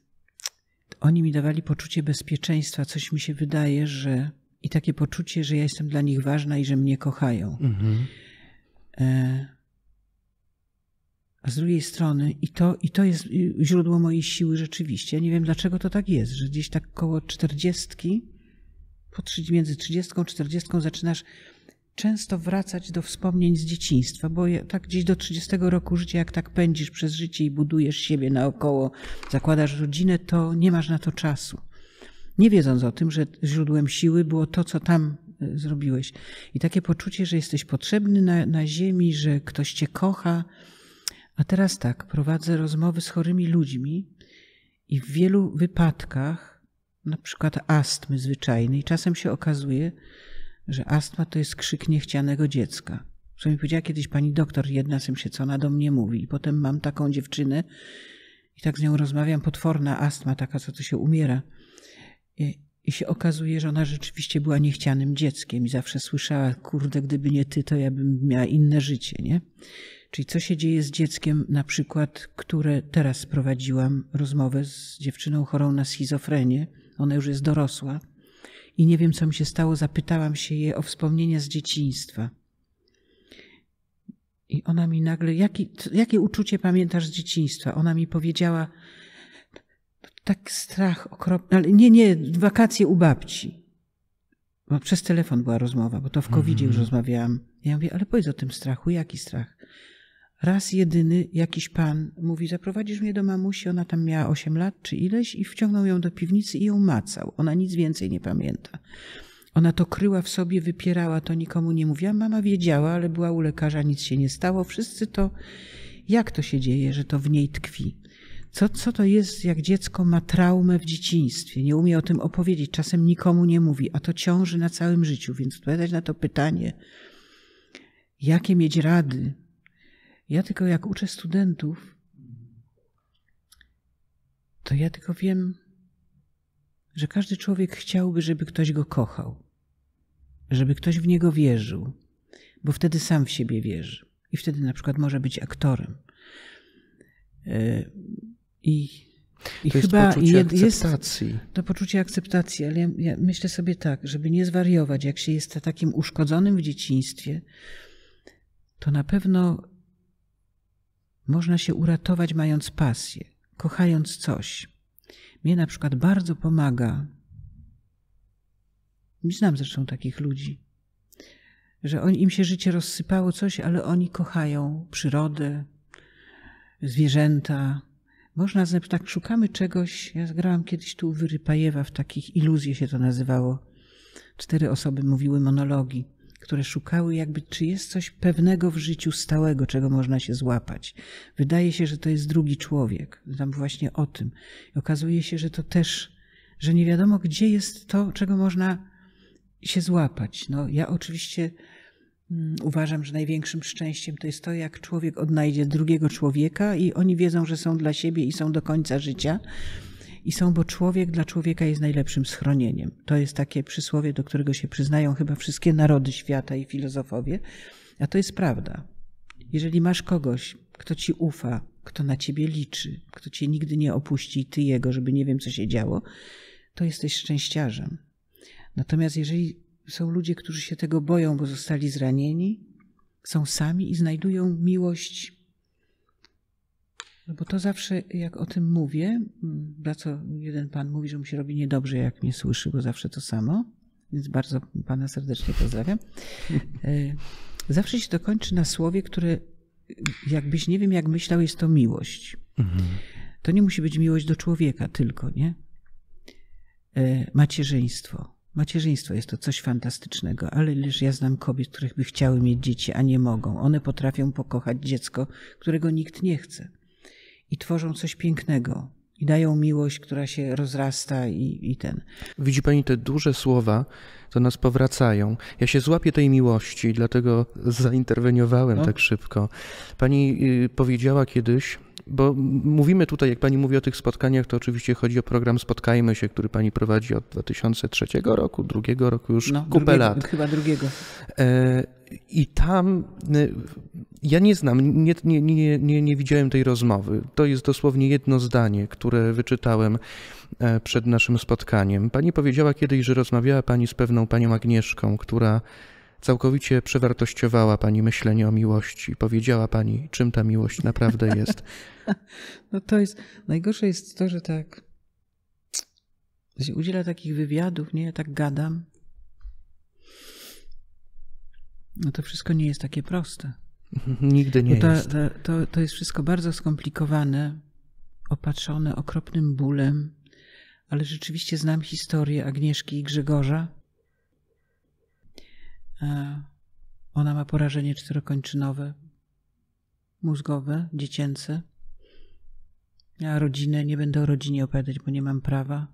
oni mi dawali poczucie bezpieczeństwa, coś mi się wydaje, że i takie poczucie, że ja jestem dla nich ważna i że mnie kochają. Mhm. E, a z drugiej strony, i to, i to jest źródło mojej siły rzeczywiście. Ja nie wiem, dlaczego to tak jest, że gdzieś tak koło czterdziestki, między 30 a 40 zaczynasz często wracać do wspomnień z dzieciństwa, bo tak gdzieś do 30 roku życia, jak tak pędzisz przez życie i budujesz siebie naokoło, zakładasz rodzinę, to nie masz na to czasu. Nie wiedząc o tym, że źródłem siły było to, co tam e, zrobiłeś. I takie poczucie, że jesteś potrzebny na, na ziemi, że ktoś cię kocha. A teraz tak, prowadzę rozmowy z chorymi ludźmi i w wielu wypadkach, na przykład astmy zwyczajnej, czasem się okazuje, że astma to jest krzyk niechcianego dziecka. Że mi powiedziała kiedyś pani doktor jedna na do mnie mówi. I potem mam taką dziewczynę i tak z nią rozmawiam, potworna astma, taka co to się umiera. I, I, się okazuje, że ona rzeczywiście była niechcianym dzieckiem i zawsze słyszała, kurde, gdyby nie ty, to ja bym miała inne życie, nie? Czyli co się dzieje z dzieckiem, na przykład, które teraz prowadziłam rozmowę z dziewczyną chorą na schizofrenię, ona już jest dorosła, i nie wiem, co mi się stało, zapytałam się jej o wspomnienia z dzieciństwa. I ona mi nagle, jaki, jakie uczucie pamiętasz z dzieciństwa? Ona mi powiedziała, tak strach okropny, ale nie, nie, wakacje u babci. Bo przez telefon była rozmowa, bo to w covid mm już mhm. rozmawiałam. Ja mówię, ale powiedz o tym strachu, jaki strach? raz jedyny jakiś pan mówi, zaprowadzisz mnie do mamusi, ona tam miała 8 lat czy ileś i wciągnął ją do piwnicy i ją macał. Ona nic więcej nie pamięta. Ona to kryła w sobie, wypierała, to nikomu nie mówiła. Mama wiedziała, ale była u lekarza, nic się nie stało. Wszyscy to, jak to się dzieje, że to w niej tkwi? Co, co to jest, jak dziecko ma traumę w dzieciństwie? Nie umie o tym opowiedzieć, czasem nikomu nie mówi, a to ciąży na całym życiu, więc odpowiadać na to pytanie, jakie mieć rady, ja tylko jak uczę studentów, to ja tylko wiem, że każdy człowiek chciałby, żeby ktoś go kochał, żeby ktoś w niego wierzył, bo wtedy sam w siebie wierzy i wtedy na przykład może być aktorem. Y, I, i to chyba jest poczucie akceptacji. Jest to poczucie akceptacji, ale ja, ja myślę sobie tak, żeby nie zwariować, jak się jest takim uszkodzonym w dzieciństwie, to na pewno można się uratować mając pasję, kochając coś. Mnie na przykład bardzo pomaga, znam zresztą takich ludzi, że im się życie rozsypało coś, ale oni kochają przyrodę, zwierzęta. Można, tak szukamy czegoś, ja grałam kiedyś tu Wyrypajewa w takich, iluzje się to nazywało. Cztery osoby mówiły monologi które szukały jakby, czy jest coś pewnego w życiu stałego, czego można się złapać. Wydaje się, że to jest drugi człowiek, tam właśnie o tym. I okazuje się, że to też, że nie wiadomo, gdzie jest to, czego można się złapać. No, ja oczywiście mm, uważam, że największym szczęściem to jest to, jak człowiek odnajdzie drugiego człowieka i oni wiedzą, że są dla siebie i są do końca życia i są, bo człowiek dla człowieka jest najlepszym schronieniem. To jest takie przysłowie, do którego się przyznają chyba wszystkie narody świata i filozofowie, a to jest prawda. Jeżeli masz kogoś, kto ci ufa, kto na ciebie liczy, kto cię nigdy nie opuści i ty jego, żeby nie wiem, co się działo, to jesteś szczęściarzem. Natomiast jeżeli są ludzie, którzy się tego boją, bo zostali zranieni, są sami i znajdują miłość no bo to zawsze, jak o tym mówię, za mm, co jeden pan mówi, że mu się robi niedobrze, jak mnie słyszy, bo zawsze to samo, więc bardzo pana serdecznie pozdrawiam. E, zawsze się to kończy na słowie, które jakbyś nie wiem, jak myślał, jest to miłość. Mhm. To nie musi być miłość do człowieka tylko, nie? E, macierzyństwo. Macierzyństwo jest to coś fantastycznego, ale już ja znam kobiet, których by chciały mieć dzieci, a nie mogą. One potrafią pokochać dziecko, którego nikt nie chce i tworzą coś pięknego. I dają miłość, która się rozrasta i, i ten. Widzi Pani te duże słowa, to nas powracają. Ja się złapię tej miłości, dlatego zainterweniowałem no. tak szybko. Pani y, powiedziała kiedyś, bo mówimy tutaj, jak pani mówi o tych spotkaniach, to oczywiście chodzi o program Spotkajmy się, który pani prowadzi od 2003 roku, drugiego roku już no, kupę drugiego, lat. Chyba drugiego. E, I tam e, ja nie znam, nie, nie, nie, nie, nie widziałem tej rozmowy. To jest dosłownie jedno zdanie, które wyczytałem e, przed naszym spotkaniem. Pani powiedziała kiedyś, że rozmawiała pani z pewną panią Agnieszką, która Całkowicie przewartościowała Pani myślenie o miłości. Powiedziała Pani, czym ta miłość naprawdę jest. No to jest, najgorsze jest to, że tak udziela takich wywiadów, nie? Ja tak gadam. No to wszystko nie jest takie proste. Nigdy nie no to, jest. To, to, to jest wszystko bardzo skomplikowane, opatrzone okropnym bólem, ale rzeczywiście znam historię Agnieszki i Grzegorza. E, ona ma porażenie czterokończynowe, mózgowe, dziecięce. Ja rodzinę, nie będę o rodzinie opowiadać, bo nie mam prawa.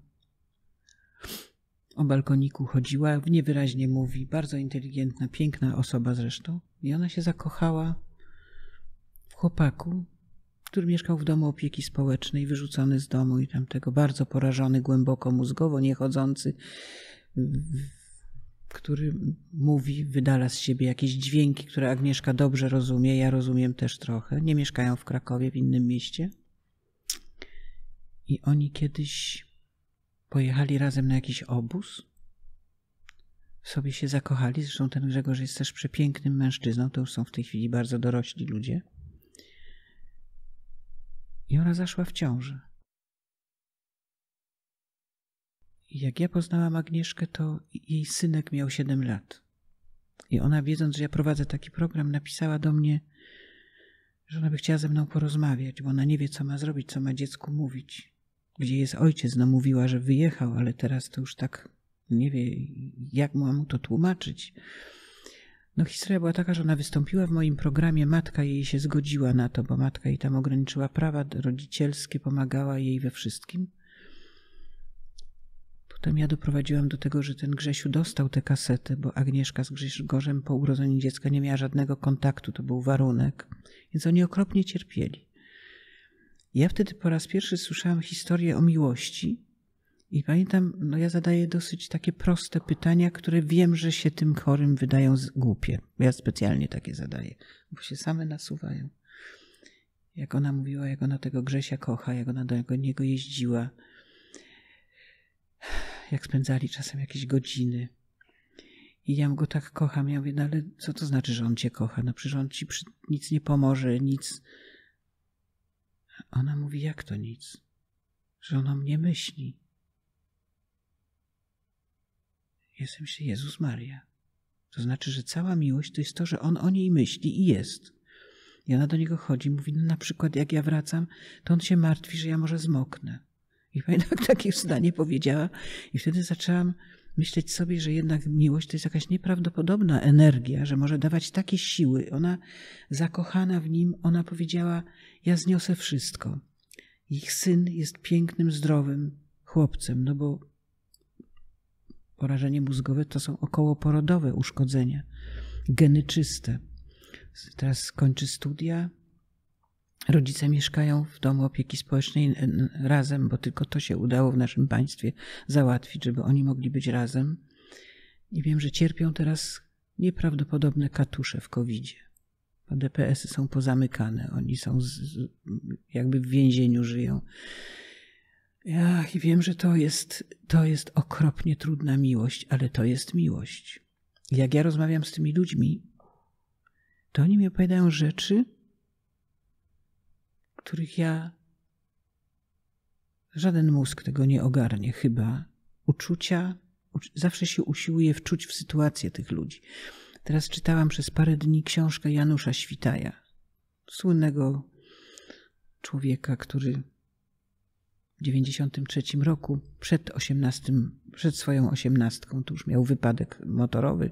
O balkoniku chodziła, niewyraźnie mówi, bardzo inteligentna, piękna osoba zresztą. I ona się zakochała w chłopaku, który mieszkał w domu opieki społecznej, wyrzucony z domu i tamtego, bardzo porażony głęboko mózgowo, niechodzący, który mówi, wydala z siebie jakieś dźwięki, które Agnieszka dobrze rozumie, ja rozumiem też trochę. Nie mieszkają w Krakowie, w innym mieście. I oni kiedyś pojechali razem na jakiś obóz, sobie się zakochali. Zresztą ten Grzegorz jest też przepięknym mężczyzną, to już są w tej chwili bardzo dorośli ludzie. I ona zaszła w ciążę. Jak ja poznałam Agnieszkę, to jej synek miał 7 lat. I ona, wiedząc, że ja prowadzę taki program, napisała do mnie, że ona by chciała ze mną porozmawiać, bo ona nie wie, co ma zrobić, co ma dziecku mówić. Gdzie jest ojciec? No, mówiła, że wyjechał, ale teraz to już tak nie wie, jak mam mu to tłumaczyć. No, historia była taka, że ona wystąpiła w moim programie, matka jej się zgodziła na to, bo matka jej tam ograniczyła prawa rodzicielskie, pomagała jej we wszystkim. Potem ja doprowadziłam do tego, że ten Grzesiu dostał te kasety, bo Agnieszka z Grzegorzem po urodzeniu dziecka nie miała żadnego kontaktu, to był warunek. Więc oni okropnie cierpieli. Ja wtedy po raz pierwszy słyszałam historię o miłości i pamiętam, no ja zadaję dosyć takie proste pytania, które wiem, że się tym chorym wydają głupie. Ja specjalnie takie zadaję, bo się same nasuwają. Jak ona mówiła, jak ona tego Grzesia kocha, jak ona do niego jeździła, jak spędzali czasem jakieś godziny. I ja go tak kocham. Ja mówię, no ale co to znaczy, że on cię kocha? No przecież on ci przy... nic nie pomoże, nic. Ona mówi, jak to nic? Że on o mnie myśli. Jestem się Jezus Maria. To znaczy, że cała miłość to jest to, że on o niej myśli i jest. I ona do niego chodzi, mówi, no na przykład jak ja wracam, to on się martwi, że ja może zmoknę. I jednak takie zdanie powiedziała. I wtedy zaczęłam myśleć sobie, że jednak miłość to jest jakaś nieprawdopodobna energia, że może dawać takie siły. Ona zakochana w nim, ona powiedziała: Ja zniosę wszystko. Ich syn jest pięknym, zdrowym chłopcem, no bo porażenie mózgowe to są okołoporodowe uszkodzenia, czyste. Teraz kończy studia, Rodzice mieszkają w domu opieki społecznej razem, bo tylko to się udało w naszym państwie załatwić, żeby oni mogli być razem. I wiem, że cierpią teraz nieprawdopodobne katusze w COVID-zie. DPS-y są pozamykane, oni są z, jakby w więzieniu żyją. Ja i wiem, że to jest, to jest okropnie trudna miłość, ale to jest miłość. Jak ja rozmawiam z tymi ludźmi, to oni mi opowiadają rzeczy, których ja. Żaden mózg tego nie ogarnie, chyba. Uczucia, zawsze się usiłuje wczuć w sytuację tych ludzi. Teraz czytałam przez parę dni książkę Janusza Świtaja, słynnego człowieka, który w 93 roku, przed 18, przed swoją osiemnastką, tu już miał wypadek motorowy,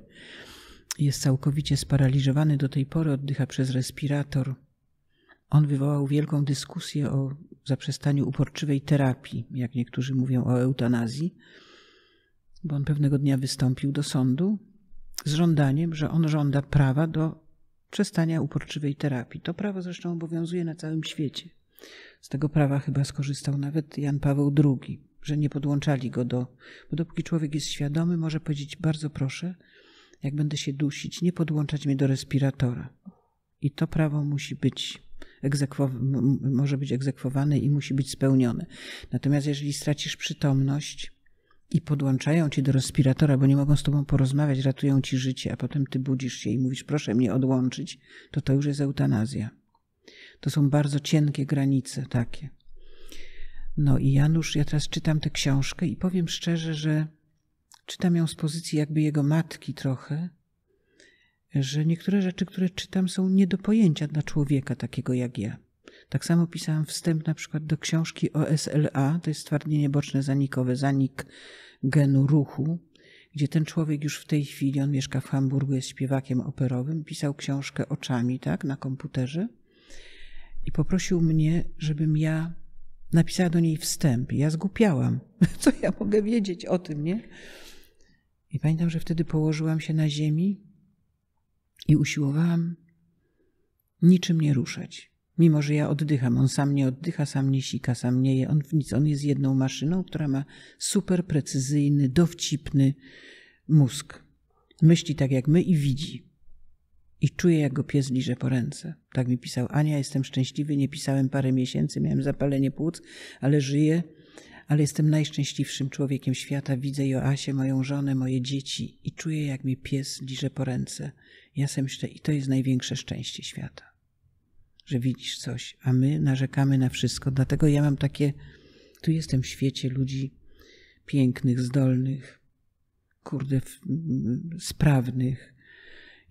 jest całkowicie sparaliżowany do tej pory, oddycha przez respirator on wywołał wielką dyskusję o zaprzestaniu uporczywej terapii, jak niektórzy mówią o eutanazji, bo on pewnego dnia wystąpił do sądu z żądaniem, że on żąda prawa do przestania uporczywej terapii. To prawo zresztą obowiązuje na całym świecie. Z tego prawa chyba skorzystał nawet Jan Paweł II, że nie podłączali go do. Bo dopóki człowiek jest świadomy, może powiedzieć: Bardzo proszę, jak będę się dusić, nie podłączać mnie do respiratora. I to prawo musi być egzekwow- może być egzekwowany i musi być spełniony. Natomiast jeżeli stracisz przytomność, i podłączają cię do respiratora, bo nie mogą z tobą porozmawiać, ratują ci życie, a potem ty budzisz się i mówisz, proszę mnie odłączyć, to to już jest eutanazja. To są bardzo cienkie granice takie. No i Janusz, ja teraz czytam tę książkę i powiem szczerze, że czytam ją z pozycji jakby jego matki trochę, że niektóre rzeczy, które czytam, są nie do pojęcia dla człowieka takiego jak ja. Tak samo pisałam wstęp na przykład do książki o SLA, to jest stwardnienie boczne zanikowe, zanik genu ruchu, gdzie ten człowiek już w tej chwili, on mieszka w Hamburgu, jest śpiewakiem operowym, pisał książkę oczami, tak, na komputerze i poprosił mnie, żebym ja napisała do niej wstęp. Ja zgłupiałam. Co ja mogę wiedzieć o tym, nie? I pamiętam, że wtedy położyłam się na ziemi i usiłowałam niczym nie ruszać. Mimo, że ja oddycham, on sam nie oddycha, sam nie sika, sam nie je, on nic. On jest jedną maszyną, która ma super precyzyjny, dowcipny mózg. Myśli tak jak my i widzi. I czuję, jak go pies liże po ręce. Tak mi pisał Ania, jestem szczęśliwy, nie pisałem parę miesięcy, miałem zapalenie płuc, ale żyję, ale jestem najszczęśliwszym człowiekiem świata. Widzę Joasię, moją żonę, moje dzieci i czuję, jak mi pies liże po ręce ja sobie myślę, i to jest największe szczęście świata, że widzisz coś, a my narzekamy na wszystko. Dlatego ja mam takie, tu jestem w świecie ludzi pięknych, zdolnych, kurde, mm, sprawnych.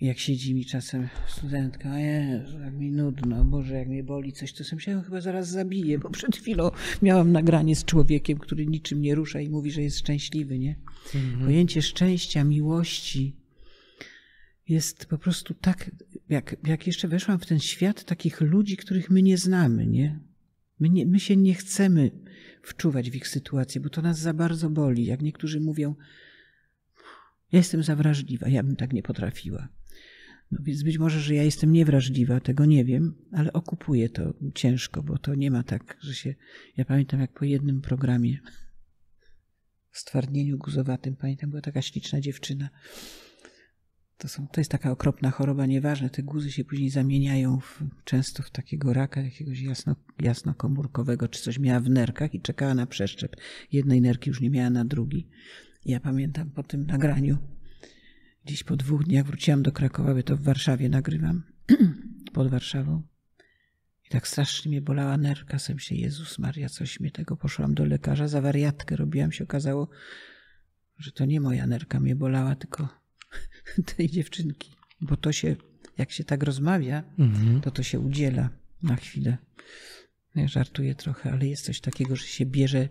Jak siedzi mi czasem studentka, o Jezu, jak mi nudno, Boże, jak mnie boli coś, to sobie się chyba zaraz zabiję, bo przed chwilą miałam nagranie z człowiekiem, który niczym nie rusza i mówi, że jest szczęśliwy, nie? Mhm. Pojęcie szczęścia, miłości, jest po prostu tak, jak, jak jeszcze weszłam w ten świat takich ludzi, których my nie znamy, nie? My, nie, my się nie chcemy wczuwać w ich sytuację, bo to nas za bardzo boli. Jak niektórzy mówią, ja jestem za wrażliwa, ja bym tak nie potrafiła. No więc być może, że ja jestem niewrażliwa, tego nie wiem, ale okupuję to ciężko, bo to nie ma tak, że się. Ja pamiętam, jak po jednym programie w stwardnieniu guzowatym, pamiętam, była taka śliczna dziewczyna to, są, to jest taka okropna choroba, nieważne. Te guzy się później zamieniają w, często w takiego raka jakiegoś jasno, jasnokomórkowego, czy coś miała w nerkach i czekała na przeszczep. Jednej nerki już nie miała na drugi. Ja pamiętam po tym nagraniu, gdzieś po dwóch dniach wróciłam do Krakowa, by to w Warszawie nagrywam, pod Warszawą. I tak strasznie mnie bolała nerka, sam się Jezus Maria, coś mnie tego, poszłam do lekarza, za wariatkę robiłam, się okazało, że to nie moja nerka mnie bolała, tylko tej dziewczynki, bo to się, jak się tak rozmawia, mhm. to to się udziela na chwilę. No ja żartuję trochę, ale jest coś takiego, że się bierze.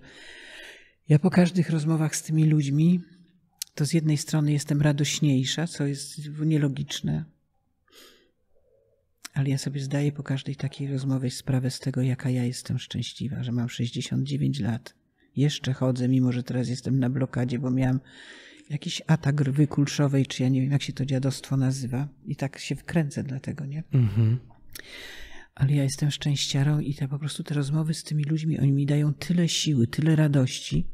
Ja po każdych rozmowach z tymi ludźmi, to z jednej strony jestem radośniejsza, co jest nielogiczne, ale ja sobie zdaję po każdej takiej rozmowie sprawę z tego, jaka ja jestem szczęśliwa, że mam 69 lat. Jeszcze chodzę, mimo że teraz jestem na blokadzie, bo miałam jakiś atak rwy kulczowej, czy ja nie wiem, jak się to dziadostwo nazywa. I tak się wkręcę dlatego, nie? Mhm. Ale ja jestem szczęściarą i te po prostu te rozmowy z tymi ludźmi, oni mi dają tyle siły, tyle radości,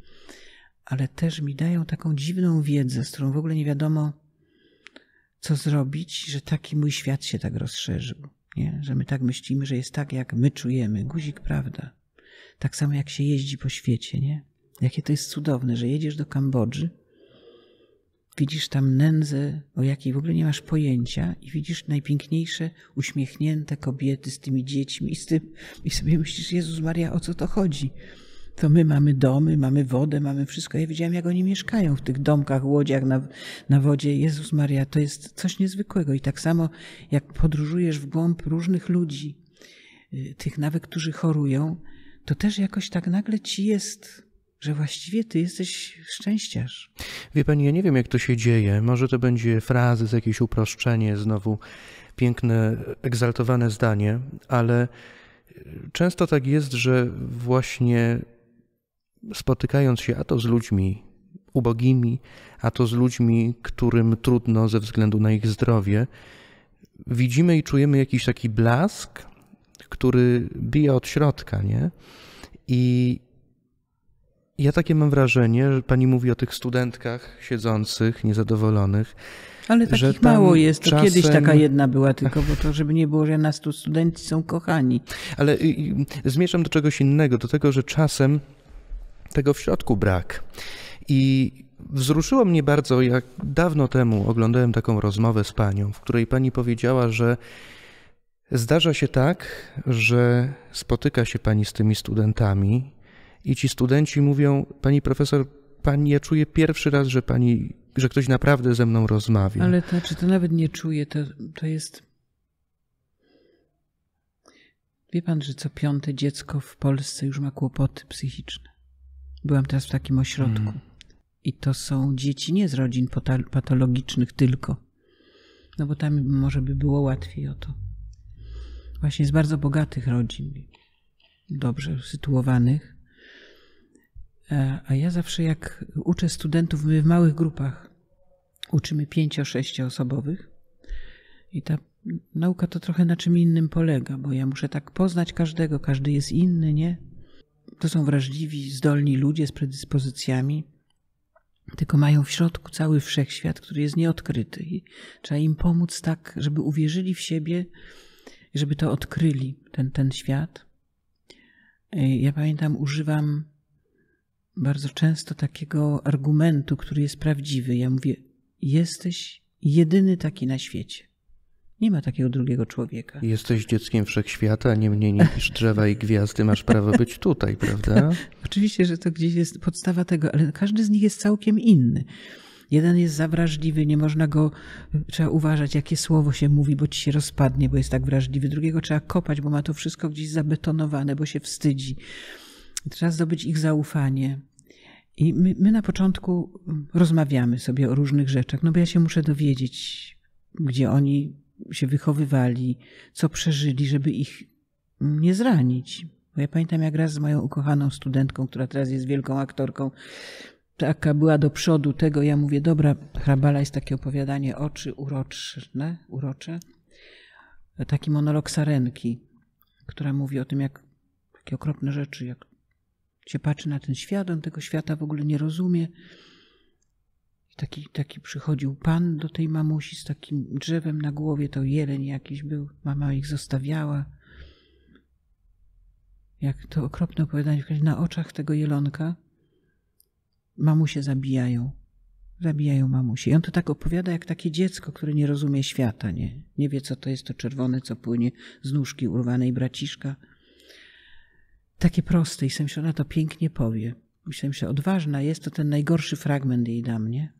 ale też mi dają taką dziwną wiedzę, z którą w ogóle nie wiadomo, co zrobić, że taki mój świat się tak rozszerzył. Nie? Że my tak myślimy, że jest tak, jak my czujemy. Guzik, prawda? Tak samo jak się jeździ po świecie, nie? Jakie to jest cudowne, że jedziesz do Kambodży Widzisz tam nędzę, o jakiej w ogóle nie masz pojęcia, i widzisz najpiękniejsze, uśmiechnięte kobiety z tymi dziećmi i z tym, i sobie myślisz, Jezus Maria, o co to chodzi? To my mamy domy, mamy wodę, mamy wszystko. Ja widziałam jak oni mieszkają w tych domkach, łodziach na, na wodzie. Jezus Maria, to jest coś niezwykłego. I tak samo, jak podróżujesz w głąb różnych ludzi, y, tych nawet, którzy chorują, to też jakoś tak nagle ci jest że właściwie ty jesteś szczęściarz. Wie pani, ja nie wiem, jak to się dzieje. Może to będzie frazy, z jakieś uproszczenie, znowu piękne, egzaltowane zdanie, ale e, często tak jest, że właśnie spotykając się a to z ludźmi ubogimi, a to z ludźmi, którym trudno ze względu na ich zdrowie, widzimy i czujemy jakiś taki blask, który bije od środka, nie? I, ja takie mam wrażenie, że pani mówi o tych studentkach siedzących, niezadowolonych. Ale takich mało jest. To czasem... kiedyś taka jedna była tylko, bo to żeby nie było, że nas tu studenci są kochani. Ale zmierzam do czegoś innego, do tego, że czasem tego w środku brak. I wzruszyło mnie bardzo, jak dawno temu oglądałem taką rozmowę z panią, w której pani powiedziała, że zdarza się tak, że spotyka się pani z tymi studentami, i ci studenci mówią, pani profesor, pani, ja czuję pierwszy raz, że pani, że ktoś naprawdę ze mną rozmawia. Ale to, czy znaczy, to nawet nie czuję, to, to jest... Wie pan, że co piąte dziecko w Polsce już ma kłopoty psychiczne. Byłam teraz w takim ośrodku. Mm. I to są dzieci nie z rodzin patologicznych tylko. No bo tam może by było łatwiej o to. Właśnie z bardzo bogatych rodzin, dobrze sytuowanych. A, ja zawsze jak uczę studentów, my w małych grupach uczymy pięcio, sześcioosobowych i ta nauka to trochę na czym innym polega, bo ja muszę tak poznać każdego, każdy jest inny, nie? To są wrażliwi, zdolni ludzie z predyspozycjami, tylko mają w środku cały wszechświat, który jest nieodkryty i trzeba im pomóc tak, żeby uwierzyli w siebie, żeby to odkryli, ten, ten świat. E, ja pamiętam, używam bardzo często takiego argumentu, który jest prawdziwy. Ja mówię, jesteś jedyny taki na świecie. Nie ma takiego drugiego człowieka. Jesteś dzieckiem wszechświata, nie mniej niż drzewa i gwiazdy, masz prawo być tutaj, prawda? Oczywiście, że to gdzieś jest podstawa tego, ale każdy z nich jest całkiem inny. Jeden jest za wrażliwy, nie można go, trzeba uważać, jakie słowo się mówi, bo ci się rozpadnie, bo jest tak wrażliwy. Drugiego trzeba kopać, bo ma to wszystko gdzieś zabetonowane, bo się wstydzi trzeba zdobyć ich zaufanie. I my, my, na początku mm, rozmawiamy sobie o różnych rzeczach, no bo ja się muszę dowiedzieć, gdzie oni się wychowywali, co przeżyli, żeby ich nie zranić. Bo ja pamiętam, jak raz z moją ukochaną studentką, która teraz jest wielką aktorką, taka była do przodu tego, ja mówię, dobra, Hrabala jest takie opowiadanie oczy uroczne, urocze, taki monolog Sarenki, która mówi o tym, jak takie okropne rzeczy, jak się patrzy na ten świat, on tego świata w ogóle nie rozumie. I taki, taki przychodził pan do tej mamusi z takim drzewem na głowie, to jeleń jakiś był, mama ich zostawiała. Jak to okropne opowiadanie, na oczach tego jelonka mamusie zabijają. Zabijają mamusie. I on to tak opowiada, jak takie dziecko, które nie rozumie świata, nie, nie wie, co to jest to czerwone, co płynie z nóżki urwanej braciszka takie proste i sam się ona to pięknie powie. Myślałem, że odważna jest, to ten najgorszy fragment jej dla mnie.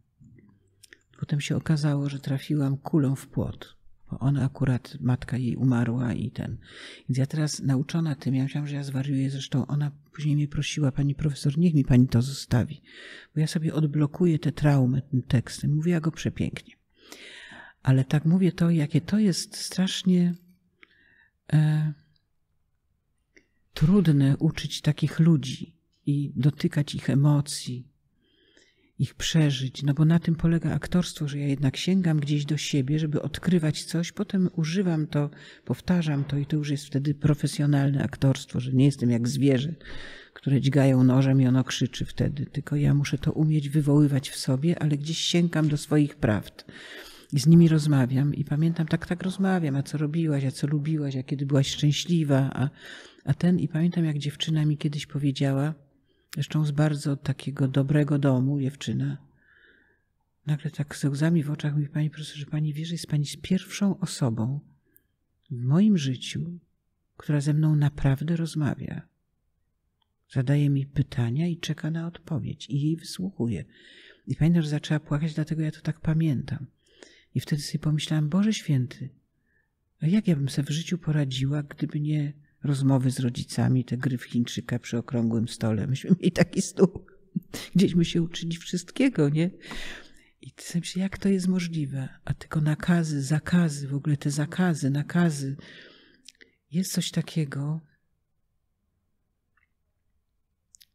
Potem się okazało, że trafiłam kulą w płot, bo ona akurat, matka jej umarła i ten. Więc ja teraz nauczona tym, ja myślałam, że ja zwariuję, zresztą ona później mnie prosiła, pani profesor, niech mi pani to zostawi, bo ja sobie odblokuję te traumy tym tekstem. Mówiła go przepięknie. Ale tak mówię to, jakie to jest strasznie... E, trudne uczyć takich ludzi i dotykać ich emocji, ich przeżyć, no bo na tym polega aktorstwo, że ja jednak sięgam gdzieś do siebie, żeby odkrywać coś, potem używam to, powtarzam to i to już jest wtedy profesjonalne aktorstwo, że nie jestem jak zwierzę, które dźgają nożem i ono krzyczy wtedy, tylko ja muszę to umieć wywoływać w sobie, ale gdzieś sięgam do swoich prawd. I z nimi rozmawiam i pamiętam, tak, tak rozmawiam, a co robiłaś, a co lubiłaś, a kiedy byłaś szczęśliwa, a a ten i pamiętam jak dziewczyna mi kiedyś powiedziała, zresztą z bardzo takiego dobrego domu dziewczyna, nagle tak z łzami w oczach mi pani że pani wie, że jest pani z pierwszą osobą w moim życiu, która ze mną naprawdę rozmawia. Zadaje mi pytania i czeka na odpowiedź i jej wysłuchuje. I pamiętam, że zaczęła płakać, dlatego ja to tak pamiętam. I wtedy sobie pomyślałam, Boże Święty, a jak ja bym sobie w życiu poradziła, gdyby nie rozmowy z rodzicami, te gry w Chińczyka przy okrągłym stole. Myśmy mieli taki stół. Gdzieśmy się uczyli wszystkiego, nie? I myślałem się, jak to jest możliwe? A tylko nakazy, zakazy, w ogóle te zakazy, nakazy. Jest coś takiego,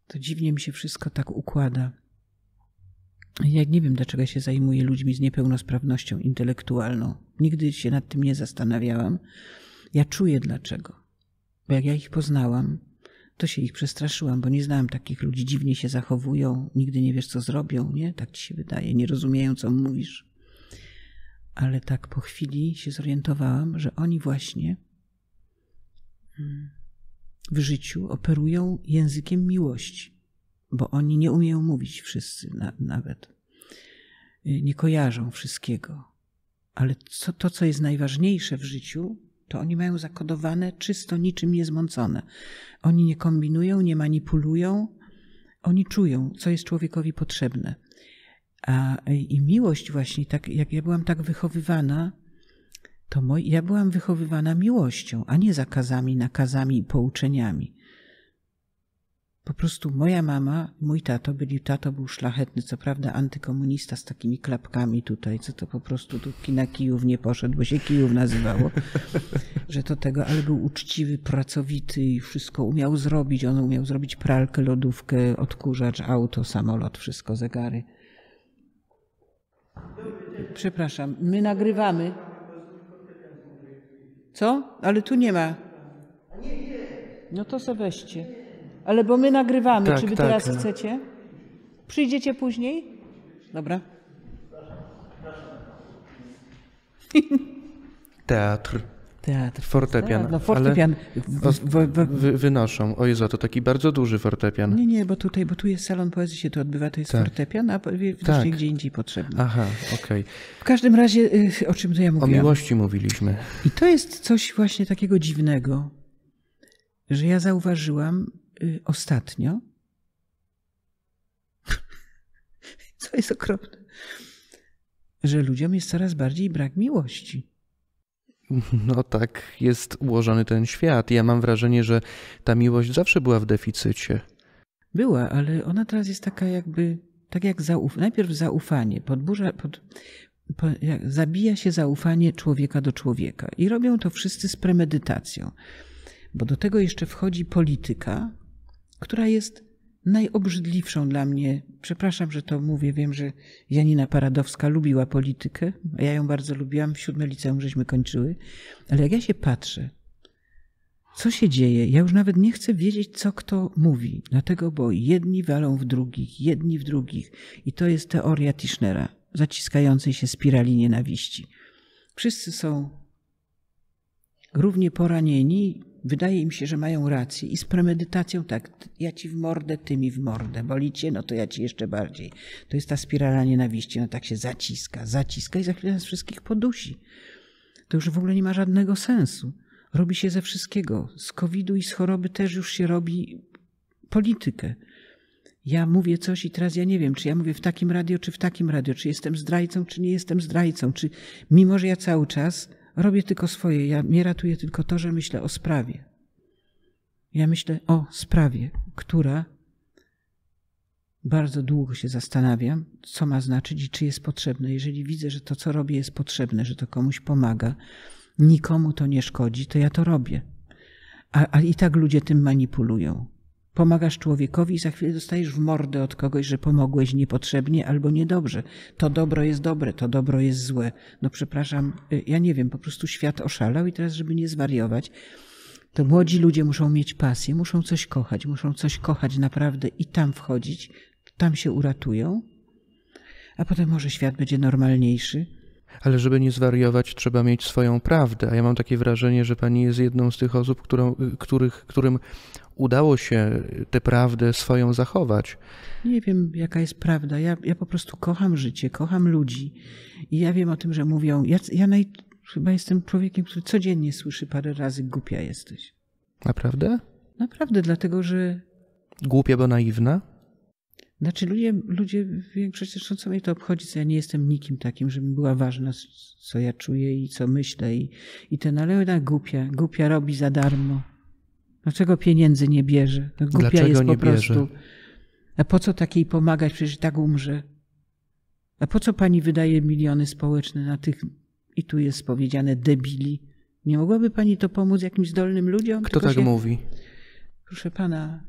to dziwnie mi się wszystko tak układa. Ja nie wiem, dlaczego się zajmuję ludźmi z niepełnosprawnością intelektualną. Nigdy się nad tym nie zastanawiałam. Ja czuję dlaczego. Bo jak ja ich poznałam, to się ich przestraszyłam, bo nie znałam takich ludzi. Dziwnie się zachowują, nigdy nie wiesz, co zrobią, nie? Tak ci się wydaje, nie rozumieją, co mówisz. Ale tak po chwili się zorientowałam, że oni właśnie mm, w życiu operują językiem miłości, bo oni nie umieją mówić wszyscy na, nawet. Y, nie kojarzą wszystkiego. Ale co, to, co jest najważniejsze w życiu, to oni mają zakodowane czysto niczym niezmącone. Oni nie kombinują, nie manipulują, oni czują, co jest człowiekowi potrzebne. A, I miłość właśnie, tak jak ja byłam tak wychowywana, to moj, ja byłam wychowywana miłością, a nie zakazami, nakazami i pouczeniami. Po prostu moja mama, mój tato byli, tato był szlachetny, co prawda antykomunista z takimi klapkami tutaj, co to po prostu tu na Kijów nie poszedł, bo się Kijów nazywało, że to tego, ale był uczciwy, pracowity i wszystko umiał zrobić. On umiał zrobić pralkę, lodówkę, odkurzacz, auto, samolot, wszystko, zegary. Przepraszam, my nagrywamy. Co? Ale tu nie ma. No to sobie weźcie. Ale bo my nagrywamy. Tak, Czy wy tak, teraz tak. chcecie? Przyjdziecie później? Dobra. Teatr. Teatr. Fortepian. Tak, no fortepian. Ale wy wynoszą. O Jezu, to taki bardzo duży fortepian. Nie, nie, bo tutaj, bo tu jest salon poezji się to odbywa, to jest tak. fortepian, a widocznie tak. gdzie indziej potrzebny. Aha, okej. Okay. W każdym razie, y, o czym to ja mówiłam? O miłości mówiliśmy. I to jest coś właśnie takiego dziwnego, że ja zauważyłam, Y, ostatnio, co jest okropne, że ludziom jest coraz bardziej brak miłości. No tak jest ułożony ten świat. Ja mam wrażenie, że ta miłość zawsze była w deficycie. Była, ale ona teraz jest taka jakby, tak jak zauf najpierw zaufanie, podburza, pod, po, jak, zabija się zaufanie człowieka do człowieka. I robią to wszyscy z premedytacją. Bo do tego jeszcze wchodzi polityka, która jest najobrzydliwszą dla mnie. Przepraszam, że to mówię. Wiem, że Janina Paradowska lubiła politykę. Ja ją bardzo lubiłam. w Siódme liceum żeśmy kończyły. Ale jak ja się patrzę, co się dzieje, ja już nawet nie chcę wiedzieć, co kto mówi. Dlatego, bo jedni walą w drugich, jedni w drugich. I to jest teoria Tischnera, zaciskającej się spirali nienawiści. Wszyscy są równie poranieni, wydaje im się, że mają rację i z premedytacją tak, ja ci w mordę, ty mi w mordę, bolicie, no to ja ci jeszcze bardziej. To jest ta spirala nienawiści, no tak się zaciska, zaciska i za chwilę nas wszystkich podusi. To już w ogóle nie ma żadnego sensu. Robi się ze wszystkiego. Z covidu i z choroby też już się robi politykę. Ja mówię coś i teraz ja nie wiem, czy ja mówię w takim radio, czy w takim radio, czy jestem zdrajcą, czy nie jestem zdrajcą, czy mimo, że ja cały czas robię tylko swoje, ja mnie ratuje tylko to, że myślę o sprawie. Ja myślę o sprawie, która bardzo długo się zastanawiam, co ma znaczyć i czy jest potrzebne. Jeżeli widzę, że to, co robię, jest potrzebne, że to komuś pomaga, nikomu to nie szkodzi, to ja to robię. A, a i tak ludzie tym manipulują pomagasz człowiekowi i za chwilę dostajesz w mordę od kogoś, że pomogłeś niepotrzebnie albo niedobrze. To dobro jest dobre, to dobro jest złe. No przepraszam, y, ja nie wiem, po prostu świat oszalał i teraz, żeby nie zwariować, to młodzi ludzie muszą mieć pasję, muszą coś kochać, muszą coś kochać naprawdę i tam wchodzić, tam się uratują, a potem może świat będzie normalniejszy. Ale żeby nie zwariować, trzeba mieć swoją prawdę. A ja mam takie wrażenie, że pani jest jedną z tych osób, którą, y, których, którym udało się tę prawdę swoją zachować. Nie wiem, jaka jest prawda. Ja, ja po prostu kocham życie, kocham ludzi. I ja wiem o tym, że mówią. Ja, ja naj, chyba jestem człowiekiem, który codziennie słyszy parę razy: głupia jesteś. Naprawdę? Naprawdę, dlatego że. Głupia, bo naiwna? Znaczy, ludzie, ludzie większość, zresztą co mnie to obchodzi, co ja nie jestem nikim takim, żebym była ważna, co ja czuję i co myślę i, i ten, ale ona głupia, głupia robi za darmo. Dlaczego pieniędzy nie bierze? No, głupia Dlaczego jest po prostu. Bierze? A po co takiej pomagać? Przecież tak umrze. A po co pani wydaje miliony społeczne na tych, i tu jest powiedziane, debili? Nie mogłaby pani to pomóc jakimś zdolnym ludziom? Kto Tylko tak się... mówi? Proszę pana,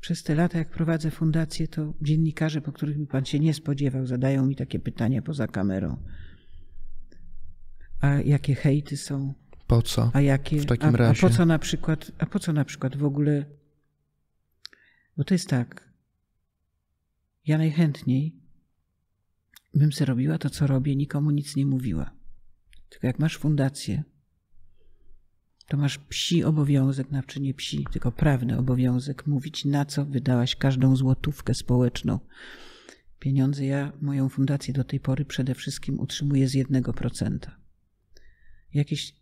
przez te lata, jak prowadzę fundację, to dziennikarze, po których by pan się nie spodziewał, zadają mi takie pytania poza kamerą. A jakie hejty są? Po co? A jakie? W takim a, razie. A po co na przykład, a po co na przykład w ogóle? Bo to jest tak. Ja najchętniej bym zrobiła robiła to, co robię, nikomu nic nie mówiła. Tylko jak masz fundację, to masz psi obowiązek, znaczy nie psi, tylko prawny obowiązek mówić, na co wydałaś każdą złotówkę społeczną. Pieniądze ja moją fundację do tej pory przede wszystkim utrzymuję z 1%. Jakieś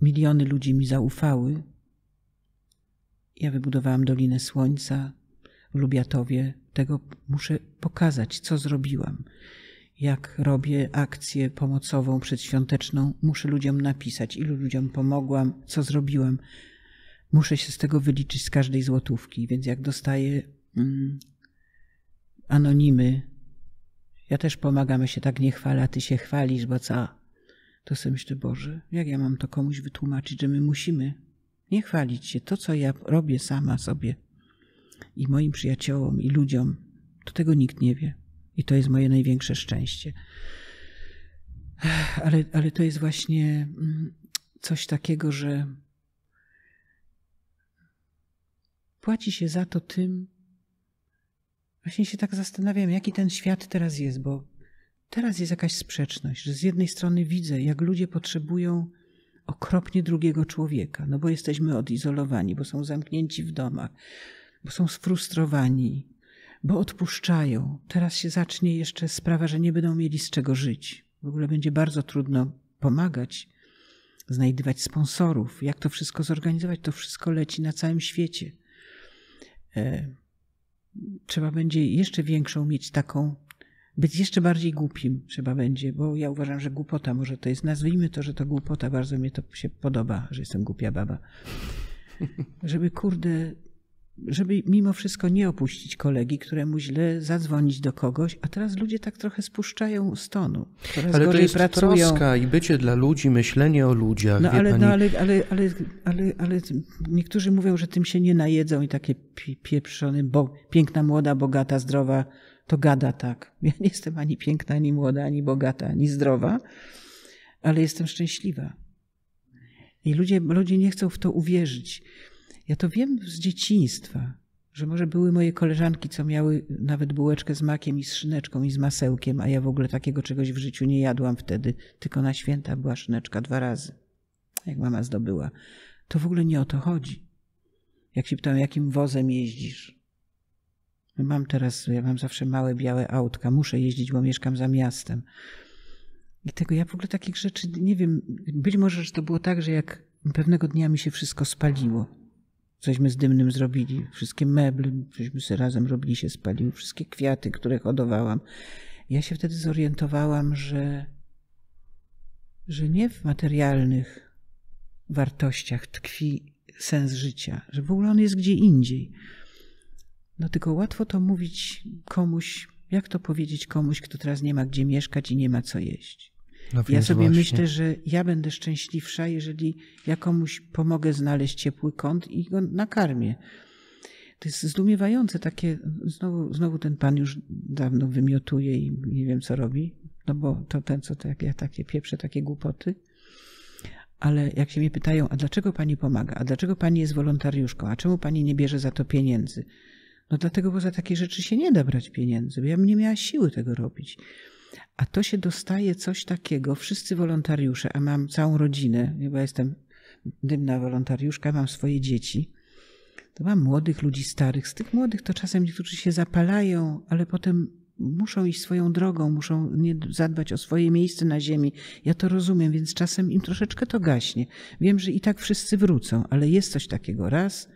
Miliony ludzi mi zaufały. Ja wybudowałam Dolinę Słońca w Lubiatowie. Tego muszę pokazać, co zrobiłam. Jak robię akcję pomocową, przedświąteczną, muszę ludziom napisać, ilu ludziom pomogłam, co zrobiłam. Muszę się z tego wyliczyć z każdej złotówki, więc jak dostaję mm, anonimy, ja też pomagamy się tak nie a ty się chwalisz, bo co? to sobie myślę, Boże, jak ja mam to komuś wytłumaczyć, że my musimy nie chwalić się. To, co ja robię sama sobie i moim przyjaciołom, i ludziom, to tego nikt nie wie. I to jest moje największe szczęście. Ale, ale to jest właśnie mm, coś takiego, że płaci się za to tym. Właśnie się tak zastanawiam, jaki ten świat teraz jest, bo Teraz jest jakaś sprzeczność, że z jednej strony widzę, jak ludzie potrzebują okropnie drugiego człowieka, no bo jesteśmy odizolowani, bo są zamknięci w domach, bo są sfrustrowani, bo odpuszczają. Teraz się zacznie jeszcze sprawa, że nie będą mieli z czego żyć. W ogóle będzie bardzo trudno pomagać, znajdywać sponsorów, jak to wszystko zorganizować. To wszystko leci na całym świecie. E, trzeba będzie jeszcze większą mieć taką być jeszcze bardziej głupim trzeba będzie, bo ja uważam, że głupota może to jest, nazwijmy to, że to głupota, bardzo mi to się podoba, że jestem głupia baba. Żeby kurde, żeby mimo wszystko nie opuścić kolegi, któremu źle zadzwonić do kogoś, a teraz ludzie tak trochę spuszczają z tonu. Coraz ale to jest pracują. troska i bycie dla ludzi, myślenie o ludziach. No, ale, no ale, ale, ale, ale, ale niektórzy mówią, że tym się nie najedzą i takie pieprzony, bo piękna, młoda, bogata, zdrowa, to gada tak. Ja nie jestem ani piękna, ani młoda, ani bogata, ani zdrowa, ale jestem szczęśliwa. I ludzie, ludzie nie chcą w to uwierzyć. Ja to wiem z dzieciństwa, że może były moje koleżanki, co miały nawet bułeczkę z makiem i z szyneczką i z masełkiem, a ja w ogóle takiego czegoś w życiu nie jadłam wtedy, tylko na święta była szyneczka dwa razy, jak mama zdobyła. To w ogóle nie o to chodzi. Jak się pytam, jakim wozem jeździsz, Mam teraz, ja mam zawsze małe białe autka, muszę jeździć, bo mieszkam za miastem. I tego ja w ogóle takich rzeczy nie wiem. Być może, że to było tak, że jak pewnego dnia mi się wszystko spaliło. Cośmy z dymnym zrobili, wszystkie meble, cośmy sobie razem robili, się spaliły, wszystkie kwiaty, które hodowałam. Ja się wtedy zorientowałam, że, że nie w materialnych wartościach tkwi sens życia, że w ogóle on jest gdzie indziej. No tylko łatwo to mówić komuś, jak to powiedzieć komuś, kto teraz nie ma gdzie mieszkać i nie ma co jeść. No ja sobie właśnie. myślę, że ja będę szczęśliwsza, jeżeli ja komuś pomogę znaleźć ciepły kąt i go nakarmię. To jest zdumiewające takie, znowu, znowu ten pan już dawno wymiotuje i nie wiem co robi, no bo to ten, co tak, ja takie pieprze, takie głupoty. Ale jak się mnie pytają, a dlaczego pani pomaga, a dlaczego pani jest wolontariuszką, a czemu pani nie bierze za to pieniędzy? No dlatego, bo za takie rzeczy się nie da brać pieniędzy, bo ja bym nie miała siły tego robić. A to się dostaje coś takiego, wszyscy wolontariusze, a mam całą rodzinę, chyba jestem dymna wolontariuszka, mam swoje dzieci. To mam młodych ludzi, starych. Z tych młodych to czasem niektórzy się zapalają, ale potem muszą iść swoją drogą, muszą nie zadbać o swoje miejsce na ziemi. Ja to rozumiem, więc czasem im troszeczkę to gaśnie. Wiem, że i tak wszyscy wrócą, ale jest coś takiego. Raz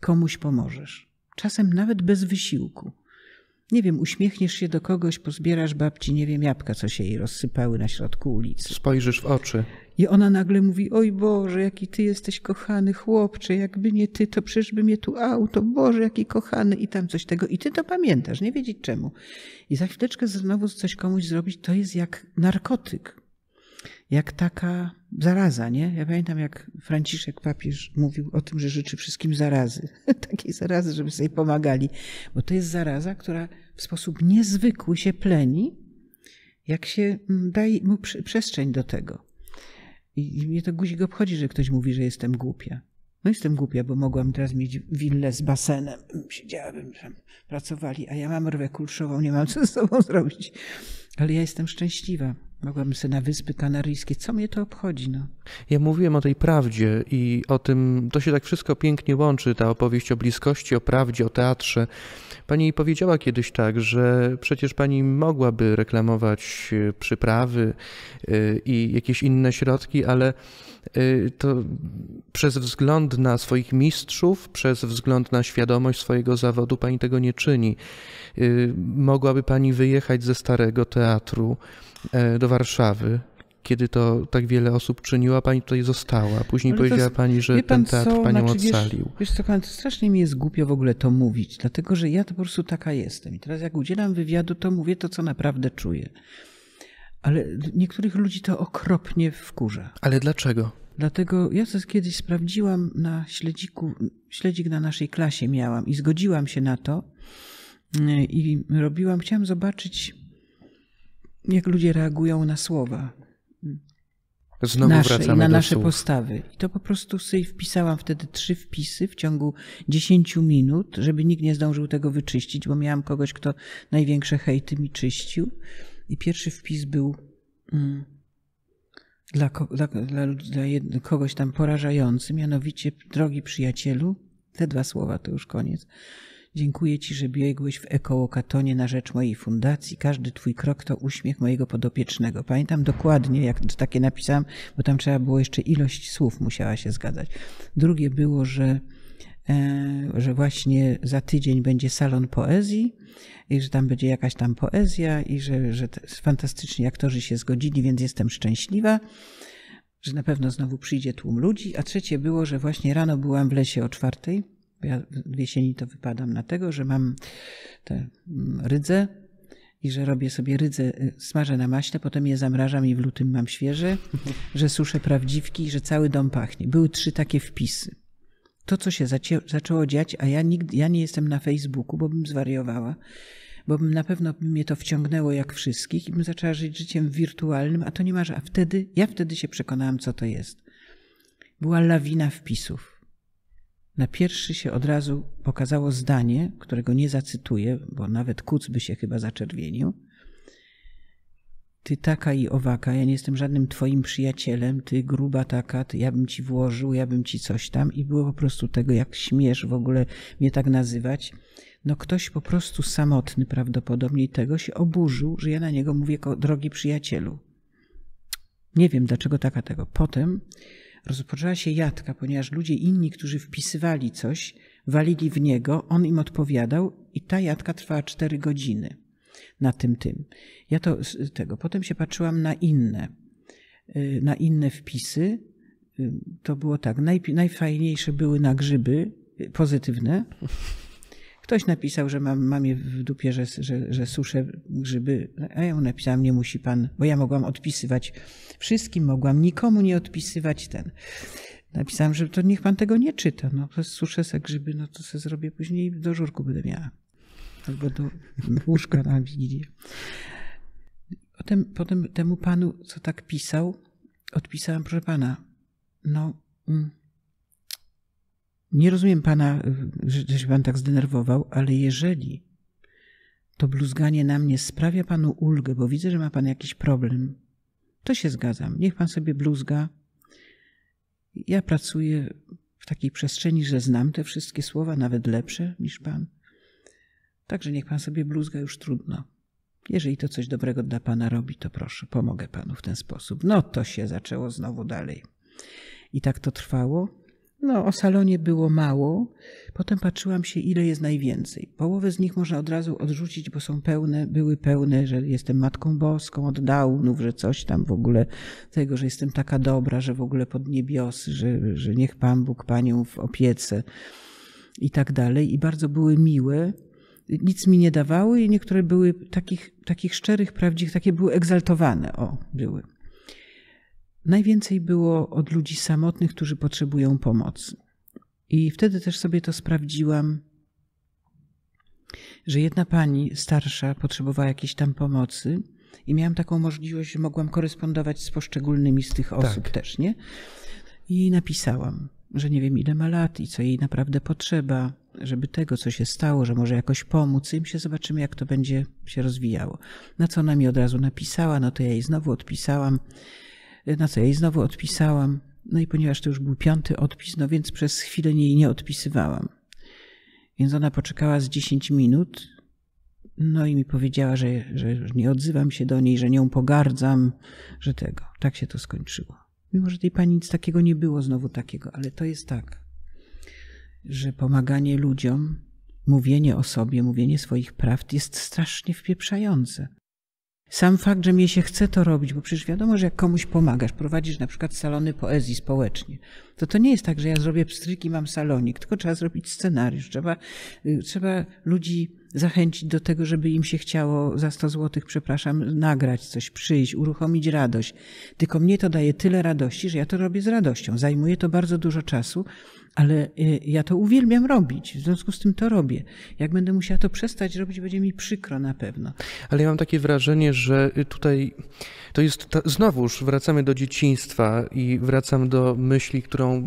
komuś pomożesz czasem nawet bez wysiłku. Nie wiem, uśmiechniesz się do kogoś, pozbierasz babci, nie wiem, jabłka, co się jej rozsypały na środku ulicy. Spojrzysz w oczy. I ona nagle mówi: Oj Boże, jaki ty jesteś kochany chłopcze, jakby nie ty, to przecież by mnie tu auto, Boże, jaki kochany, i tam coś tego. I ty to pamiętasz, nie wiedzieć czemu. I za chwileczkę znowu coś komuś zrobić, to jest jak narkotyk jak taka zaraza, nie? Ja pamiętam, jak Franciszek papież mówił o tym, że życzy wszystkim zarazy. Takiej zarazy, żeby sobie pomagali. Bo to jest zaraza, która w sposób niezwykły się pleni, jak się mm, daje mu przestrzeń do tego. I mnie to guzik obchodzi, że ktoś mówi, że jestem głupia. No jestem głupia, bo mogłam teraz mieć willę z basenem. Siedziałabym tam, pracowali, a ja mam rwę kulszową, nie mam co z sobą zrobić. Ale ja jestem szczęśliwa. Mogłabym sobie na Wyspy Kanaryjskie. Co mnie to obchodzi? No? Ja mówiłem o tej prawdzie i o tym, to się tak wszystko pięknie łączy, ta opowieść o bliskości, o prawdzie, o teatrze. Pani powiedziała kiedyś tak, że przecież pani mogłaby reklamować e, przyprawy e, i jakieś inne środki, ale e, to przez wzgląd na swoich mistrzów, przez wzgląd na świadomość swojego zawodu pani tego nie czyni. Mogłaby pani wyjechać ze Starego Teatru do Warszawy, kiedy to tak wiele osób czyniła, pani tutaj została. Później Ale powiedziała jest, pani, że pan, ten teatr co, panią znaczy, ocalił. Wiesz, wiesz co, pan, strasznie mi jest głupio w ogóle to mówić, dlatego że ja to po prostu taka jestem. I teraz jak udzielam wywiadu, to mówię to, co naprawdę czuję. Ale niektórych ludzi to okropnie wkurza. Ale dlaczego? Dlatego ja to kiedyś sprawdziłam na śledziku, śledzik na naszej klasie miałam i zgodziłam się na to mm, i robiłam, chciałam zobaczyć, jak ludzie reagują na słowa. Znowu nasze i na nasze postawy. I to po prostu sobie wpisałam wtedy trzy wpisy w ciągu 10 minut, żeby nikt nie zdążył tego wyczyścić, bo miałam kogoś, kto największe hejty mi czyścił. I pierwszy wpis był mm, dla, dla, dla, dla kogoś tam porażający, mianowicie, drogi przyjacielu, te dwa słowa to już koniec. Dziękuję Ci, że biegłeś w ekołokatonie na rzecz mojej fundacji. Każdy Twój krok to uśmiech mojego podopiecznego. Pamiętam dokładnie, jak takie napisałam, bo tam trzeba było jeszcze ilość słów musiała się zgadzać. Drugie było, że, e, że właśnie za tydzień będzie salon poezji i że tam będzie jakaś tam poezja i że, że fantastyczni aktorzy się zgodzili, więc jestem szczęśliwa że na pewno znowu przyjdzie tłum ludzi, a trzecie było, że właśnie rano byłam w lesie o czwartej ja w jesieni to wypadam na tego, że mam te mm, rydze i że robię sobie rydze, y, smażę na maśle, potem je zamrażam i w lutym mam świeże, że suszę prawdziwki i że cały dom pachnie. Były trzy takie wpisy. To, co się zacie, zaczęło dziać, a ja, nigdy, ja nie jestem na Facebooku, bo bym zwariowała, bo bym na pewno mnie to wciągnęło jak wszystkich i bym zaczęła żyć życiem wirtualnym, a to nie masz, a wtedy, ja wtedy się przekonałam, co to jest. Była lawina wpisów na pierwszy się od razu pokazało zdanie, którego nie zacytuję, bo nawet kuc by się chyba zaczerwienił. Ty taka i owaka, ja nie jestem żadnym twoim przyjacielem, ty gruba taka, ty, ja bym ci włożył, ja bym ci coś tam. I było po prostu tego, jak śmiesz w ogóle mnie tak nazywać. No ktoś po prostu samotny prawdopodobnie tego się oburzył, że ja na niego mówię, drogi przyjacielu. Nie wiem, dlaczego taka tego. Potem rozpoczęła się jadka, ponieważ ludzie inni, którzy wpisywali coś, walili w niego, on im odpowiadał i ta jadka trwała 4 godziny na tym tym. Ja to tego. Potem się patrzyłam na inne, y, na inne wpisy. Y, to było tak. najfajniejsze były na grzyby, y, pozytywne. Ktoś napisał, że mam, mamie w dupie, że, że, że suszę grzyby, a ja mu napisałam, nie musi pan, bo ja mogłam odpisywać wszystkim, mogłam nikomu nie odpisywać ten. Napisałam, że to niech pan tego nie czyta, no suszę se grzyby, no to se zrobię później, do żurku będę miała. Albo do łóżka na Wigilię. Potem, potem temu panu, co tak pisał, odpisałam, proszę pana, no... Mm, nie rozumiem pana, y, że się pan tak zdenerwował, ale jeżeli to bluzganie na mnie sprawia panu ulgę, bo widzę, że ma pan jakiś problem, to się zgadzam. Niech pan sobie bluzga. Ja pracuję w takiej przestrzeni, że znam te wszystkie słowa, nawet lepsze niż pan. Także niech pan sobie bluzga już trudno. Jeżeli to coś dobrego dla pana robi, to proszę, pomogę panu w ten sposób. No to się zaczęło znowu dalej. I tak to trwało. No, o salonie było mało. Potem patrzyłam się, ile jest najwięcej. Połowę z nich można od razu odrzucić, bo są pełne, były pełne, że jestem Matką Boską od Downów, że coś tam w ogóle tego, że jestem taka dobra, że w ogóle pod niebiosy, że, że niech Pan Bóg Panią w opiece i tak dalej. I bardzo były miłe. Nic mi nie dawały i niektóre były takich, takich szczerych, prawdziwych, takie były egzaltowane. O, były. Najwięcej było od ludzi samotnych, którzy potrzebują pomocy. I wtedy też sobie to sprawdziłam, że jedna pani starsza potrzebowała jakiejś tam pomocy i miałam taką możliwość, że mogłam korespondować z poszczególnymi z tych osób tak. też, nie? I napisałam, że nie wiem ile ma lat i co jej naprawdę potrzeba, żeby tego, co się stało, że może jakoś pomóc im się, zobaczymy jak to będzie się rozwijało. Na co ona mi od razu napisała, no to ja jej znowu odpisałam na co ja jej znowu odpisałam. No i ponieważ to już był piąty odpis, no więc przez chwilę jej nie odpisywałam. Więc ona poczekała z 10 minut, no i mi powiedziała, że, że nie odzywam się do niej, że nią pogardzam, że tego. Tak się to skończyło. Mimo, że tej pani nic takiego nie było, znowu takiego, ale to jest tak, że pomaganie ludziom, mówienie o sobie, mówienie swoich prawd jest strasznie wpieprzające. Sam fakt, że mnie się chce to robić, bo przecież wiadomo, że jak komuś pomagasz, prowadzisz na przykład salony poezji społecznie, to to nie jest tak, że ja zrobię pstryk i mam salonik, tylko trzeba zrobić scenariusz, trzeba, y, trzeba ludzi zachęcić do tego, żeby im się chciało za 100 zł, przepraszam, nagrać coś, przyjść, uruchomić radość. Tylko mnie to daje tyle radości, że ja to robię z radością. Zajmuje to bardzo dużo czasu, ale y, ja to uwielbiam robić, w związku z tym to robię. Jak będę musiała to przestać robić, będzie mi przykro na pewno. Ale ja mam takie wrażenie, że y, tutaj to jest, ta, znowuż wracamy do dzieciństwa i wracam do myśli, którą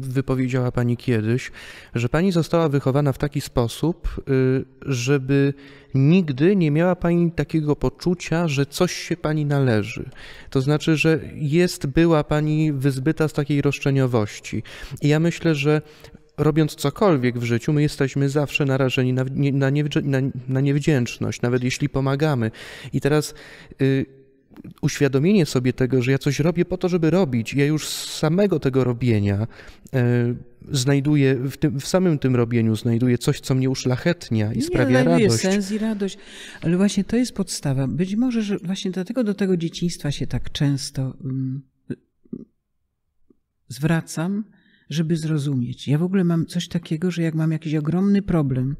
wypowiedziała pani kiedyś, że pani została wychowana w taki sposób, y, żeby nigdy nie miała pani takiego poczucia, że coś się pani należy. To znaczy, że jest, była pani wyzbyta z takiej roszczeniowości. I ja myślę, że robiąc cokolwiek w życiu, my jesteśmy zawsze narażeni na, na, niewdzięczność, nawet jeśli pomagamy. I teraz. Y, uświadomienie sobie tego, że ja coś robię po to, żeby robić, ja już z samego tego robienia e, znajduję, w, tym, w samym tym robieniu znajduję coś, co mnie uszlachetnia i Nie, sprawia no, radość. sens i radość, ale właśnie to jest podstawa. Być może że właśnie dlatego do tego dzieciństwa się tak często mm, zwracam, żeby zrozumieć. Ja w ogóle mam coś takiego, że jak mam jakiś ogromny problem,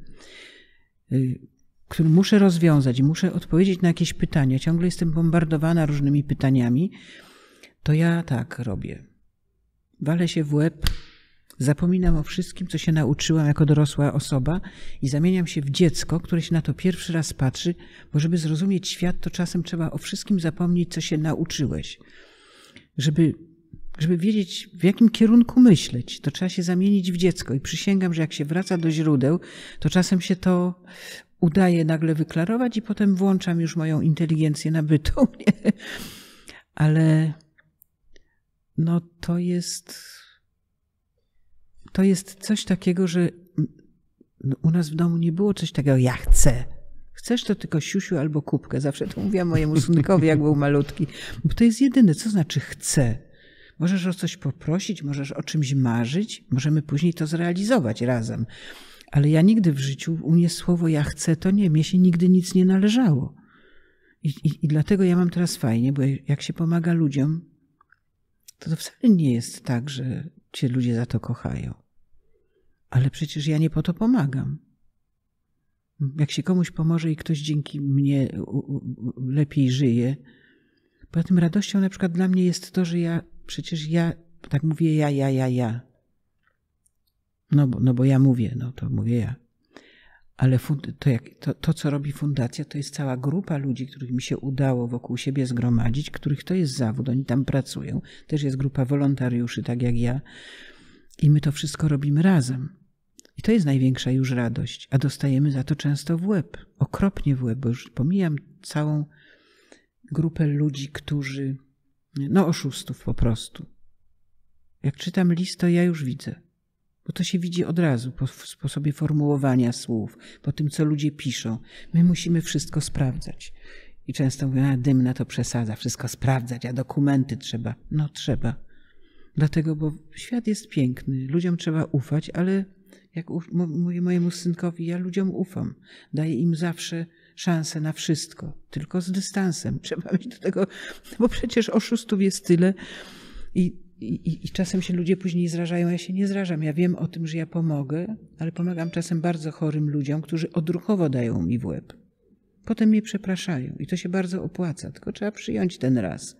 y, który muszę rozwiązać i muszę odpowiedzieć na jakieś pytania, ciągle jestem bombardowana różnymi pytaniami, to ja tak robię. Walę się w łeb, zapominam o wszystkim, co się nauczyłam jako dorosła osoba i zamieniam się w dziecko, które się na to pierwszy raz patrzy, bo żeby zrozumieć świat, to czasem trzeba o wszystkim zapomnieć, co się nauczyłeś. Żeby żeby wiedzieć, w jakim kierunku myśleć, to trzeba się zamienić w dziecko. I przysięgam, że jak się wraca do źródeł, to czasem się to udaje nagle wyklarować i potem włączam już moją inteligencję nabytą. Nie? Ale no to jest to jest coś takiego, że u nas w domu nie było coś takiego, ja chcę. Chcesz to tylko siusiu albo kubkę. Zawsze to mówiłam mojemu synkowi, jak był malutki. Bo to jest jedyne, co znaczy chcę. Możesz o coś poprosić, możesz o czymś marzyć, możemy później to zrealizować razem. Ale ja nigdy w życiu, u mnie słowo ja chcę, to nie, mnie się nigdy nic nie należało. I, i, i dlatego ja mam teraz fajnie, bo jak się pomaga ludziom, to to wcale nie jest tak, że cię ludzie za to kochają. Ale przecież ja nie po to pomagam. Jak się komuś pomoże i ktoś dzięki mnie lepiej żyje, poza tym radością na przykład dla mnie jest to, że ja przecież ja, tak mówię ja, ja, ja, ja, no bo, no bo ja mówię, no to mówię ja. Ale to, jak, to, to, co robi fundacja, to jest cała grupa ludzi, których mi się udało wokół siebie zgromadzić, których to jest zawód, oni tam pracują. Też jest grupa wolontariuszy, tak jak ja. I my to wszystko robimy razem. I to jest największa już radość, a dostajemy za to często w łeb, okropnie w łeb, bo już pomijam całą grupę ludzi, którzy, no oszustów po prostu. Jak czytam list, to ja już widzę. Bo to się widzi od razu po sposobie formułowania słów, po tym, co ludzie piszą. My musimy wszystko sprawdzać. I często mówią, a dymna to przesadza, wszystko sprawdzać, a dokumenty trzeba. No trzeba. Dlatego, bo świat jest piękny, ludziom trzeba ufać, ale jak mówię mojemu synkowi, ja ludziom ufam. Daję im zawsze szansę na wszystko, tylko z dystansem. Trzeba mieć do tego, bo przecież oszustów jest tyle i i, i, czasem się ludzie później zrażają. Ja się nie zrażam. Ja wiem o tym, że ja pomogę, ale pomagam czasem bardzo chorym ludziom, którzy odruchowo dają mi w łeb. Potem mnie przepraszają i to się bardzo opłaca, tylko trzeba przyjąć ten raz.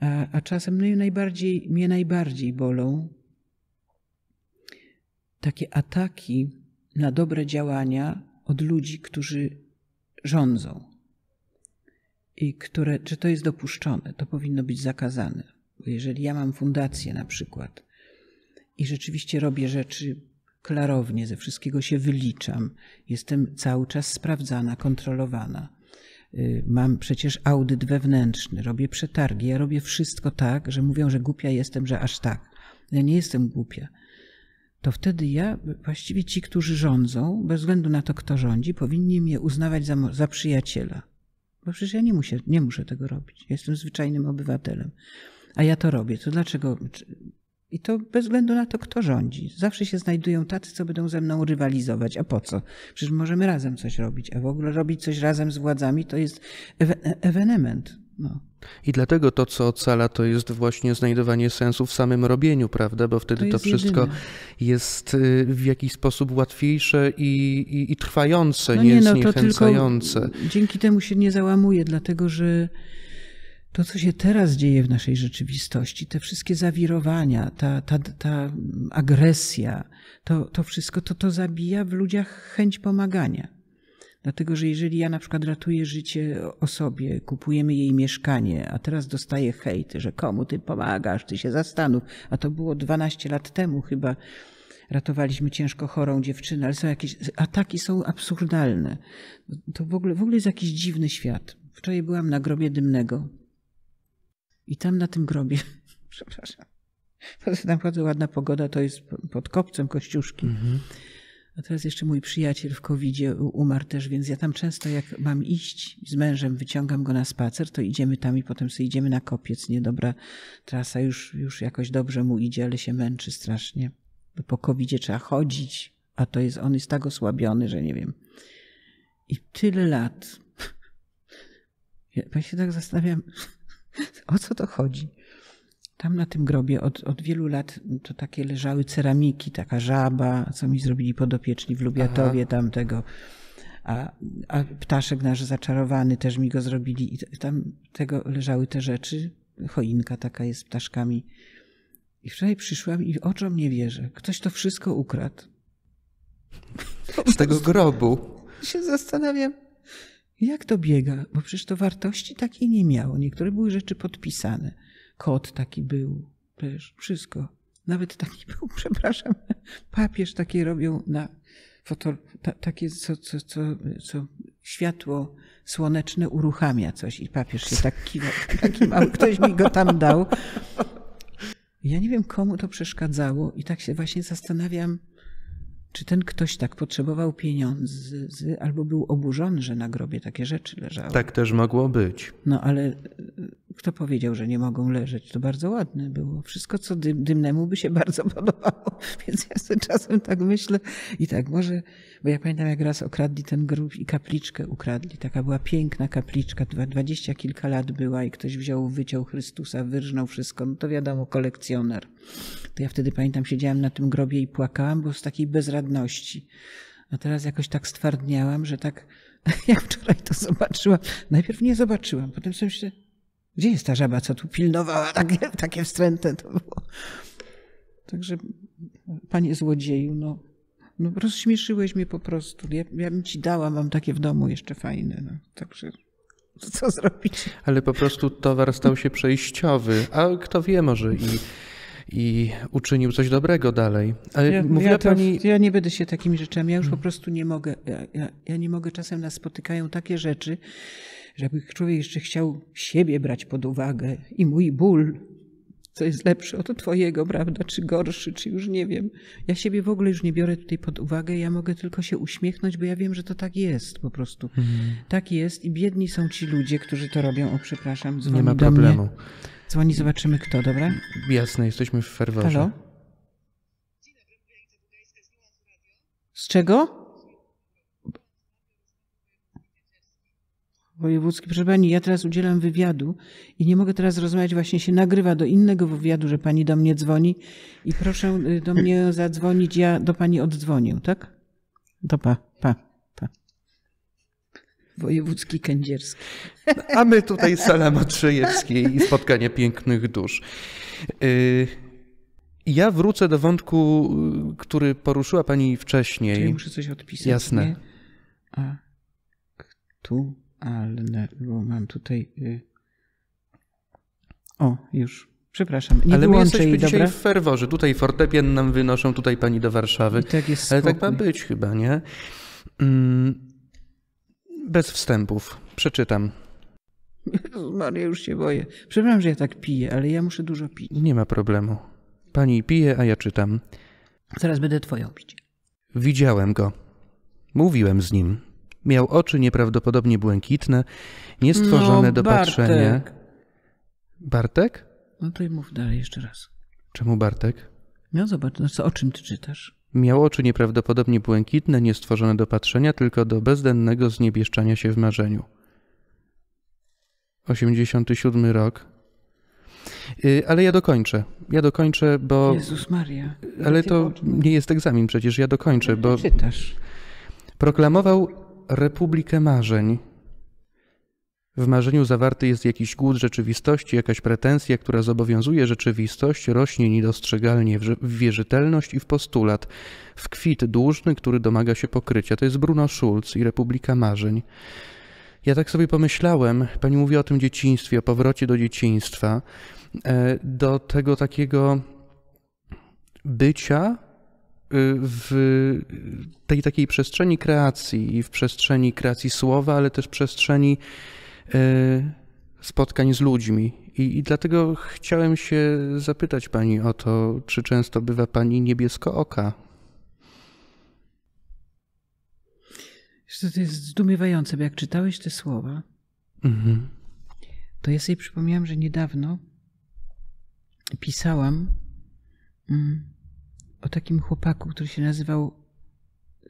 A, a czasem no najbardziej, mnie najbardziej bolą takie ataki na dobre działania od ludzi, którzy rządzą. I które, czy to jest dopuszczone? To powinno być zakazane bo jeżeli ja mam fundację na przykład i rzeczywiście robię rzeczy klarownie, ze wszystkiego się wyliczam, jestem cały czas sprawdzana, kontrolowana. Y, mam przecież audyt wewnętrzny, robię przetargi, ja robię wszystko tak, że mówią, że głupia jestem, że aż tak. Ja nie jestem głupia. To wtedy ja, właściwie ci, którzy rządzą, bez względu na to, kto rządzi, powinni mnie uznawać za, za przyjaciela. Bo przecież ja nie, nie muszę tego robić. Jestem zwyczajnym obywatelem a ja to robię, to dlaczego? I to bez względu na to, kto rządzi. Zawsze się znajdują tacy, co będą ze mną rywalizować. A po co? Przecież możemy razem coś robić, a w ogóle robić coś razem z władzami to jest e- ewenement. No. I dlatego to, co ocala, to jest właśnie znajdowanie sensu w samym robieniu, prawda? Bo wtedy to, to wszystko jedyne. jest y, w jakiś sposób łatwiejsze i, i, i trwające, no nie, nie no, zniechęcające. dzięki temu się nie załamuje, dlatego że to, co się teraz dzieje w naszej rzeczywistości, te wszystkie zawirowania, ta, ta, ta agresja, to, to wszystko, to, to zabija w ludziach chęć pomagania. Dlatego, że jeżeli ja na przykład ratuję życie osobie, kupujemy jej mieszkanie, a teraz dostaję hejty, że komu ty pomagasz, ty się zastanów, a to było 12 lat temu chyba, ratowaliśmy ciężko chorą dziewczynę, ale są jakieś ataki są absurdalne. To w ogóle, w ogóle jest jakiś dziwny świat. Wczoraj byłam na grobie dymnego i tam na tym grobie, przepraszam, to jest naprawdę ładna pogoda, to jest pod kopcem Kościuszki. Mhm. A teraz jeszcze mój przyjaciel w covid umarł też, więc ja tam często jak mam iść z mężem, wyciągam go na spacer, to idziemy tam i potem sobie idziemy na kopiec. Niedobra trasa, już, już jakoś dobrze mu idzie, ale się męczy strasznie. Bo po covid trzeba chodzić, a to jest, on jest tak osłabiony, że nie wiem. I tyle lat. Ja się tak zastanawiam, o co to chodzi. Tam na tym grobie od, od wielu lat to takie leżały ceramiki, taka żaba, co mi zrobili podopieczni w Lubiatowie Aha. tamtego. A, a ptaszek nasz zaczarowany też mi go zrobili. I tam tego leżały te rzeczy. Choinka taka jest z ptaszkami. I wczoraj przyszłam i oczom nie wierzę. Ktoś to wszystko ukradł. Z tego grobu. Się zastanawiam, jak to biega? Bo przecież to wartości takiej nie miało. Niektóre były rzeczy podpisane. Kot taki był, też wszystko. Nawet taki był, przepraszam, papież takie robią na foto, ta, takie, co, co, co, co światło słoneczne uruchamia coś i papież się tak kiwa. Taki ktoś mi go tam dał. Ja nie wiem, komu to przeszkadzało i tak się właśnie zastanawiam, czy ten ktoś tak potrzebował pieniędzy, albo był oburzony, że na grobie takie rzeczy leżały? Tak też mogło być. No ale e, kto powiedział, że nie mogą leżeć? To bardzo ładne było. Wszystko, co dym, dymnemu by się bardzo podobało. Więc ja sobie czasem tak myślę i tak, może, bo ja pamiętam, jak raz okradli ten grób i kapliczkę ukradli. Taka była piękna kapliczka, dwadzieścia kilka lat była i ktoś wziął, wyciął Chrystusa, wyrżnął wszystko. No to wiadomo, kolekcjoner. To ja wtedy pamiętam, siedziałam na tym grobie i płakałam, bo z takiej bezradności. A teraz jakoś tak stwardniałam, że tak jak wczoraj to zobaczyłam. Najpierw nie zobaczyłam, potem sobie myślę, gdzie jest ta żaba, co tu pilnowała? Takie, takie wstrętne to było. Także, panie złodzieju, no no, rozśmieszyłeś mnie po prostu. Ja, ja bym ci dała, mam takie w domu jeszcze fajne. No. Także co zrobić? Ale po prostu towar stał się przejściowy, a kto wie, może i, i uczynił coś dobrego dalej. Ale ja, mówiła ja pani. Ja nie będę się takimi rzeczami, ja już po hmm. prostu nie mogę. Ja, ja nie mogę, czasem nas spotykają takie rzeczy, żeby człowiek jeszcze chciał siebie brać pod uwagę i mój ból co jest lepsze od twojego, prawda, czy gorszy, czy już nie wiem. Ja siebie w ogóle już nie biorę tutaj pod uwagę, ja mogę tylko się uśmiechnąć, bo ja wiem, że to tak jest po prostu. Mhm. Tak jest i biedni są ci ludzie, którzy to robią. O, przepraszam, dzwoni Nie ma problemu. Mnie. Dzwoni, zobaczymy kto, dobra? Jasne, jesteśmy w ferworze. Halo? Z czego? wojewódzki. Proszę pani, ja teraz udzielam wywiadu i nie mogę teraz rozmawiać, właśnie się nagrywa do innego wywiadu, że pani do mnie dzwoni i proszę y, do mnie zadzwonić, ja do pani oddzwonię, tak? To pa, pa, pa. Wojewódzki kędzierski. A my tutaj sala Matrzejewskiej i spotkanie pięknych dusz. Y, ja wrócę do wątku, y, który poruszyła pani wcześniej. Czyli muszę coś odpisać. Jasne. Nie? A tu ale bo mam tutaj. Y, o, już. Przepraszam, nie Ale my jesteśmy jej, dzisiaj dobra? w ferworze. Tutaj fortepian nam wynoszą, tutaj pani do Warszawy. I tak jest Ale spokój. tak ma być chyba, nie? Mm, bez wstępów. Przeczytam. Maria, już się boję. Przepraszam, że ja tak piję, ale ja muszę dużo pić. Nie ma problemu. Pani pije, a ja czytam. Zaraz będę twoją pić. Widziałem go. Mówiłem z nim. Miał oczy nieprawdopodobnie błękitne, niestworzone no, do Bartek. patrzenia. Bartek? No to i mów dalej jeszcze raz. Czemu Bartek? No zobacz, no co, o czym ty czytasz? Miał oczy nieprawdopodobnie błękitne, niestworzone do patrzenia, tylko do bezdennego zniebieszczania się w marzeniu. 87 rok. Y, ale ja dokończę. Ja dokończę, bo. Jezus Maria. Ale to nie jest egzamin przecież. Ja dokończę, no, bo. Czytasz. Proklamował Republikę Marzeń. W marzeniu zawarty jest jakiś głód rzeczywistości, jakaś pretensja, która zobowiązuje rzeczywistość, rośnie niedostrzegalnie w wierzytelność i w postulat, w kwit dłużny, który domaga się pokrycia. To jest Bruno Schulz i Republika Marzeń. Ja tak sobie pomyślałem, pani mówi o tym dzieciństwie, o powrocie do dzieciństwa, e, do tego takiego bycia Y, w tej takiej przestrzeni kreacji i w przestrzeni kreacji słowa, ale też przestrzeni y, spotkań z ludźmi. I, I, dlatego chciałem się zapytać Pani o to, czy często bywa Pani niebiesko oka? To jest zdumiewające, bo jak czytałeś te słowa, mhm. to ja sobie przypomniałam, że niedawno pisałam. Mm, o takim chłopaku, który się nazywał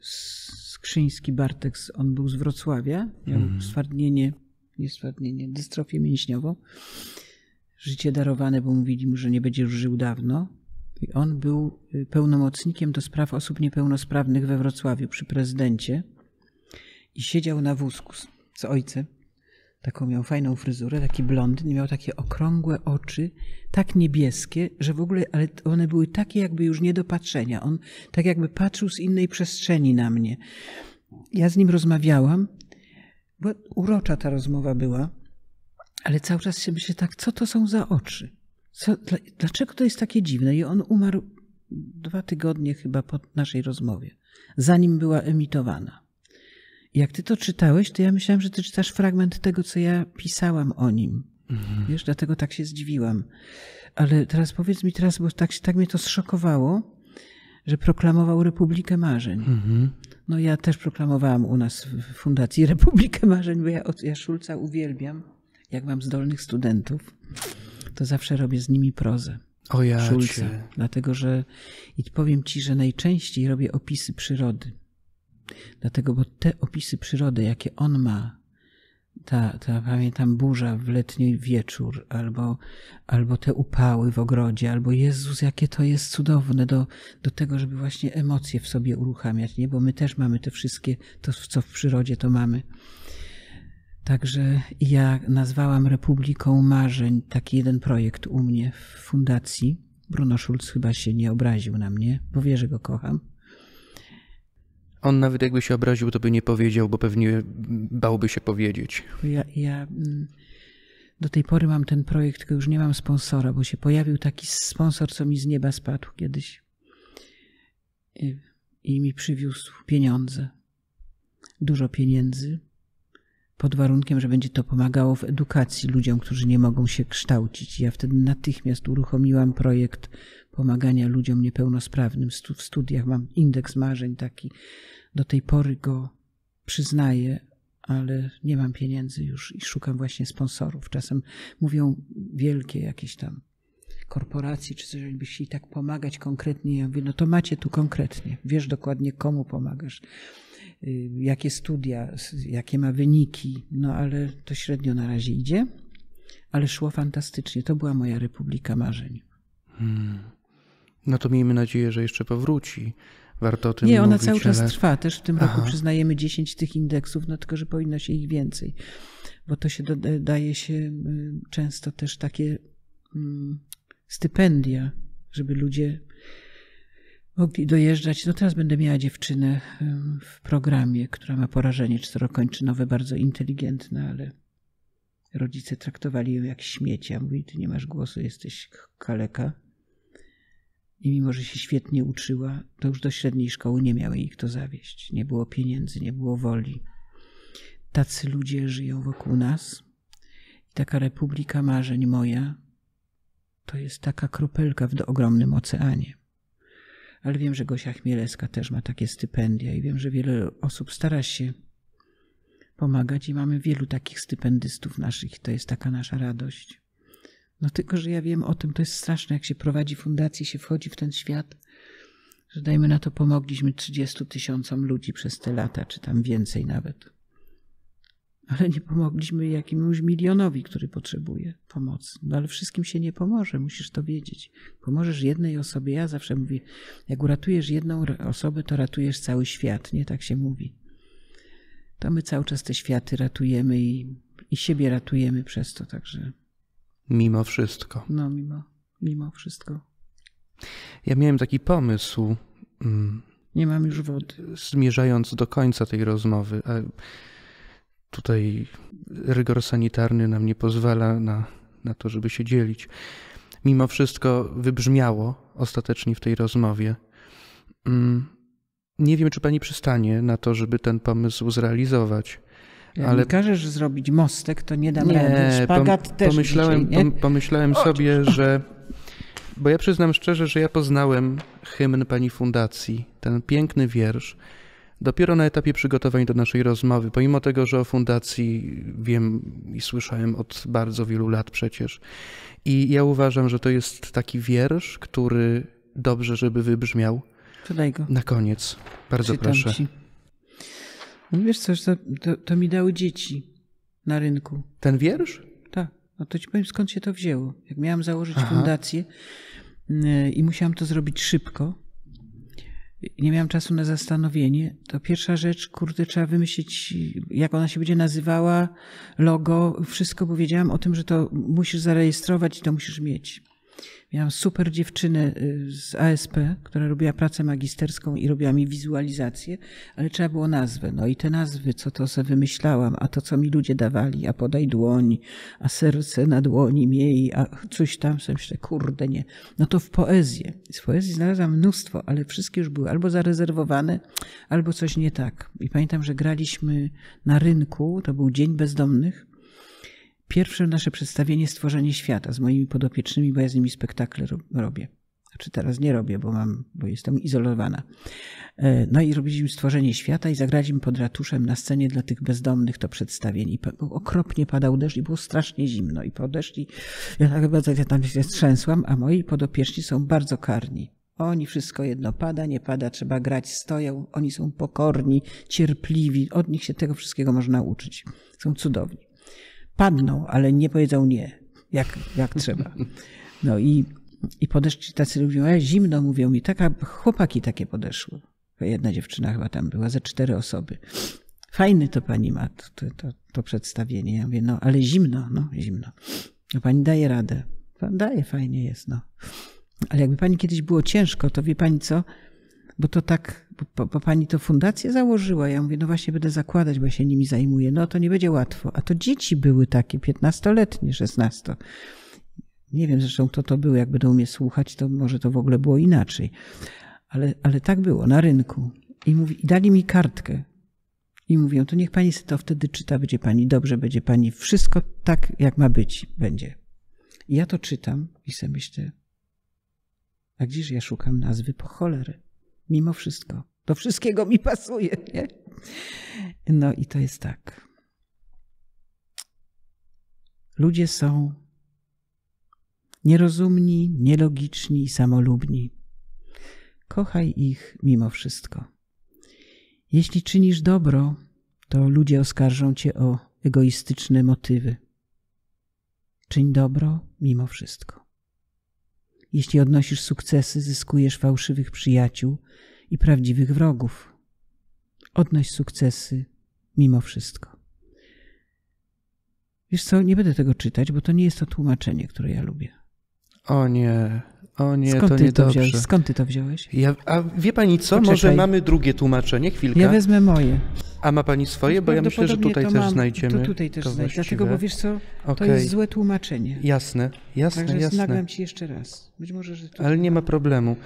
Skrzyński Bartek. On był z Wrocławia, miał mm. stwardnienie, nie stwardnienie, dystrofię mięśniową. Życie darowane, bo mówili mu, że nie będzie już żył dawno. I on był y, pełnomocnikiem do spraw osób niepełnosprawnych we Wrocławiu przy prezydencie i siedział na wózku z ojcem taką miał fajną fryzurę, taki blondyn, miał takie okrągłe oczy, tak niebieskie, że w ogóle, ale one były takie jakby już nie do patrzenia. On tak jakby patrzył z innej przestrzeni na mnie. Ja z nim rozmawiałam, bo urocza ta rozmowa była, ale cały czas się myślę tak, co to są za oczy? Co, dlaczego to jest takie dziwne? I on umarł dwa tygodnie chyba po naszej rozmowie, zanim była emitowana jak ty to czytałeś, to ja myślałam, że ty czytasz fragment tego, co ja pisałam o nim. Mhm. Wiesz, dlatego tak się zdziwiłam. Ale teraz powiedz mi teraz, bo tak, tak mnie to zszokowało, że proklamował Republikę Marzeń. Mhm. No ja też proklamowałam u nas w Fundacji Republikę Marzeń, bo ja, ja Szulca uwielbiam. Jak mam zdolnych studentów, to zawsze robię z nimi prozę. O ja Szulca. Dlatego, że i powiem ci, że najczęściej robię opisy przyrody. Dlatego, bo te opisy przyrody, jakie on ma, ta, ta pamiętam burza w letni wieczór, albo, albo te upały w ogrodzie, albo Jezus, jakie to jest cudowne do, do tego, żeby właśnie emocje w sobie uruchamiać, nie? Bo my też mamy te wszystkie, to co w przyrodzie to mamy. Także ja nazwałam Republiką Marzeń taki jeden projekt u mnie w fundacji. Bruno Schulz chyba się nie obraził na mnie, bo wie, że go kocham. On nawet jakby się obraził, to by nie powiedział, bo pewnie bałby się powiedzieć. Ja, ja mm, do tej pory mam ten projekt, tylko już nie mam sponsora, bo się pojawił taki sponsor, co mi z nieba spadł kiedyś y, i mi przywiózł pieniądze. Dużo pieniędzy pod warunkiem, że będzie to pomagało w edukacji ludziom, którzy nie mogą się kształcić. Ja wtedy natychmiast uruchomiłam projekt pomagania ludziom niepełnosprawnym w studiach. Mam indeks marzeń taki. Do tej pory go przyznaję, ale nie mam pieniędzy już i szukam właśnie sponsorów. Czasem mówią wielkie jakieś tam korporacji czy coś, byście i tak pomagać konkretnie. Ja mówię, no to macie tu konkretnie. Wiesz dokładnie, komu pomagasz. Y, jakie studia, jakie ma wyniki, no ale to średnio na razie idzie. Ale szło fantastycznie. To była moja Republika Marzeń. Hmm. No to miejmy nadzieję, że jeszcze powróci. Warto o tym Nie, ona mówić, cały czas ale... trwa. Też w tym Aha. roku przyznajemy 10 tych indeksów, no tylko, że powinno się ich więcej. Bo to się daje się y, często też takie mm, stypendia, żeby ludzie mogli dojeżdżać. No teraz będę miała dziewczynę w programie, która ma porażenie czterokończynowe, bardzo inteligentne, ale rodzice traktowali ją jak śmieci. A mówi, ty nie masz głosu, jesteś kaleka. I mimo, że się świetnie uczyła, to już do średniej szkoły nie miały jej kto zawieść. Nie było pieniędzy, nie było woli. Tacy ludzie żyją wokół nas. I taka republika marzeń moja to jest taka kropelka w ogromnym oceanie ale wiem, że Gosia Chmielewska też ma takie stypendia i wiem, że wiele osób stara się pomagać i mamy wielu takich stypendystów naszych. To jest taka nasza radość. No tylko, że ja wiem o tym, to jest straszne, jak się prowadzi fundację, się wchodzi w ten świat, że dajmy na to pomogliśmy 30 tysiącom ludzi przez te lata, czy tam więcej nawet ale nie pomogliśmy jakiemuś milionowi, który potrzebuje pomocy. No ale wszystkim się nie pomoże, musisz to wiedzieć. Pomożesz jednej osobie, ja zawsze mówię, jak uratujesz jedną osobę, to ratujesz cały świat, nie tak się mówi. To my cały czas te światy ratujemy i, i siebie ratujemy przez to, także. Mimo wszystko. No, mimo, mimo wszystko. Ja miałem taki pomysł. Mm, nie mam już wody. Zmierzając do końca tej rozmowy e, tutaj rygor sanitarny nam nie pozwala na, na to, żeby się dzielić. Mimo wszystko wybrzmiało ostatecznie w tej rozmowie. Mm, nie wiem, czy pani przystanie na to, żeby ten pomysł zrealizować. Jak e, ale... każesz zrobić mostek, to nie dam nie, rady. Szpagat pom też pomyślałem, pomyślałem sobie, że... Bo ja przyznam szczerze, że ja poznałem hymn pani fundacji, ten piękny wiersz dopiero na etapie przygotowań do naszej rozmowy, pomimo tego, że o fundacji wiem i słyszałem od bardzo wielu lat przecież. I ja uważam, że to jest taki wiersz, który dobrze, żeby wybrzmiał. Czytaj go. Na koniec. Bardzo Czytam proszę. Ci. No wiesz coś, to, to, to mi dały dzieci na rynku. Ten wiersz? Tak. No to ci powiem, skąd się to wzięło. Jak miałam założyć Aha. fundację y, i musiałam to zrobić szybko, nie miałam czasu na zastanowienie, to pierwsza rzecz, kurde, trzeba wymyślić, jak ona się będzie nazywała, logo, wszystko powiedziałam o tym, że to musisz zarejestrować i to musisz mieć. Miałam super dziewczynę y, z ASP, która robiła pracę magisterską i robiła mi wizualizację, ale trzeba było nazwę. No i te nazwy, co to sobie wymyślałam, a to, co mi ludzie dawali, a podaj dłoń, a serce na dłoni miej, a coś tam, sobie myślę, kurde nie. No to w poezję. Z poezji znalazłam mnóstwo, ale wszystkie już były albo zarezerwowane, albo coś nie tak. I pamiętam, że graliśmy na rynku, to był Dzień Bezdomnych, Pierwsze nasze przedstawienie Stworzenie Świata z moimi podopiecznymi, bo ja z nimi spektakle robię. Znaczy teraz nie robię, bo, mam, bo jestem izolowana. E, no i robiliśmy Stworzenie Świata i zagraliśmy pod ratuszem na scenie dla tych bezdomnych to przedstawienie. I no, okropnie padał deszcz i było strasznie zimno. I po deszcz ja tak bardzo tak, ja tam się strzęsłam, a moi podopieczni są bardzo karni. Oni wszystko jedno pada, nie pada, trzeba grać, stoją. Oni są pokorni, cierpliwi. Od nich się tego wszystkiego można uczyć. Są cudowni padną, ale nie powiedzą nie, jak, jak trzeba. No i, i podeszli tacy ludzie, a zimno mówią mi, taka, chłopaki takie podeszły. Jedna dziewczyna chyba tam była, ze cztery osoby. Fajny to pani ma, to, to, to przedstawienie. Ja mówię, no ale zimno, no zimno. No pani daje radę. Pan daje, fajnie jest, no. Ale jakby pani kiedyś było ciężko, to wie pani co? bo to tak, bo, bo pani to fundację założyła. Ja mówię, no właśnie będę zakładać, bo się nimi zajmuję. No to nie będzie łatwo. A to dzieci były takie, 15-letnie, 16. Nie wiem zresztą, kto to był. Jak będą mnie słuchać, to może to w ogóle było inaczej. Ale, ale tak było, na rynku. I, mówi, I dali mi kartkę. I mówią, to niech pani to wtedy czyta, będzie pani dobrze, będzie pani wszystko tak, jak ma być, będzie. I ja to czytam i sobie myślę, a gdzież ja szukam nazwy po cholery? Mimo wszystko. Do wszystkiego mi pasuje, nie? No i to jest tak. Ludzie są nierozumni, nielogiczni i samolubni. Kochaj ich mimo wszystko. Jeśli czynisz dobro, to ludzie oskarżą cię o egoistyczne motywy. Czyń dobro mimo wszystko. Jeśli odnosisz sukcesy, zyskujesz fałszywych przyjaciół i prawdziwych wrogów. Odnoś sukcesy mimo wszystko. Wiesz co, nie będę tego czytać, bo to nie jest to tłumaczenie, które ja lubię. O nie. O nie, Skąd to ty to wziąłeś? Skąd ty to wziąłeś? Ja, a wie pani co? Poczekaj. Może mamy drugie tłumaczenie? Chwilkę. Ja wezmę moje. A ma pani swoje? Bo ja myślę, że tutaj też mam, znajdziemy. To tutaj też znajdziemy. Dlatego, bo wiesz co, to jest złe tłumaczenie. Jasne, jasne, Także jasne. nagram ci jeszcze raz. Być może, że tu... Ale nie ma problemu.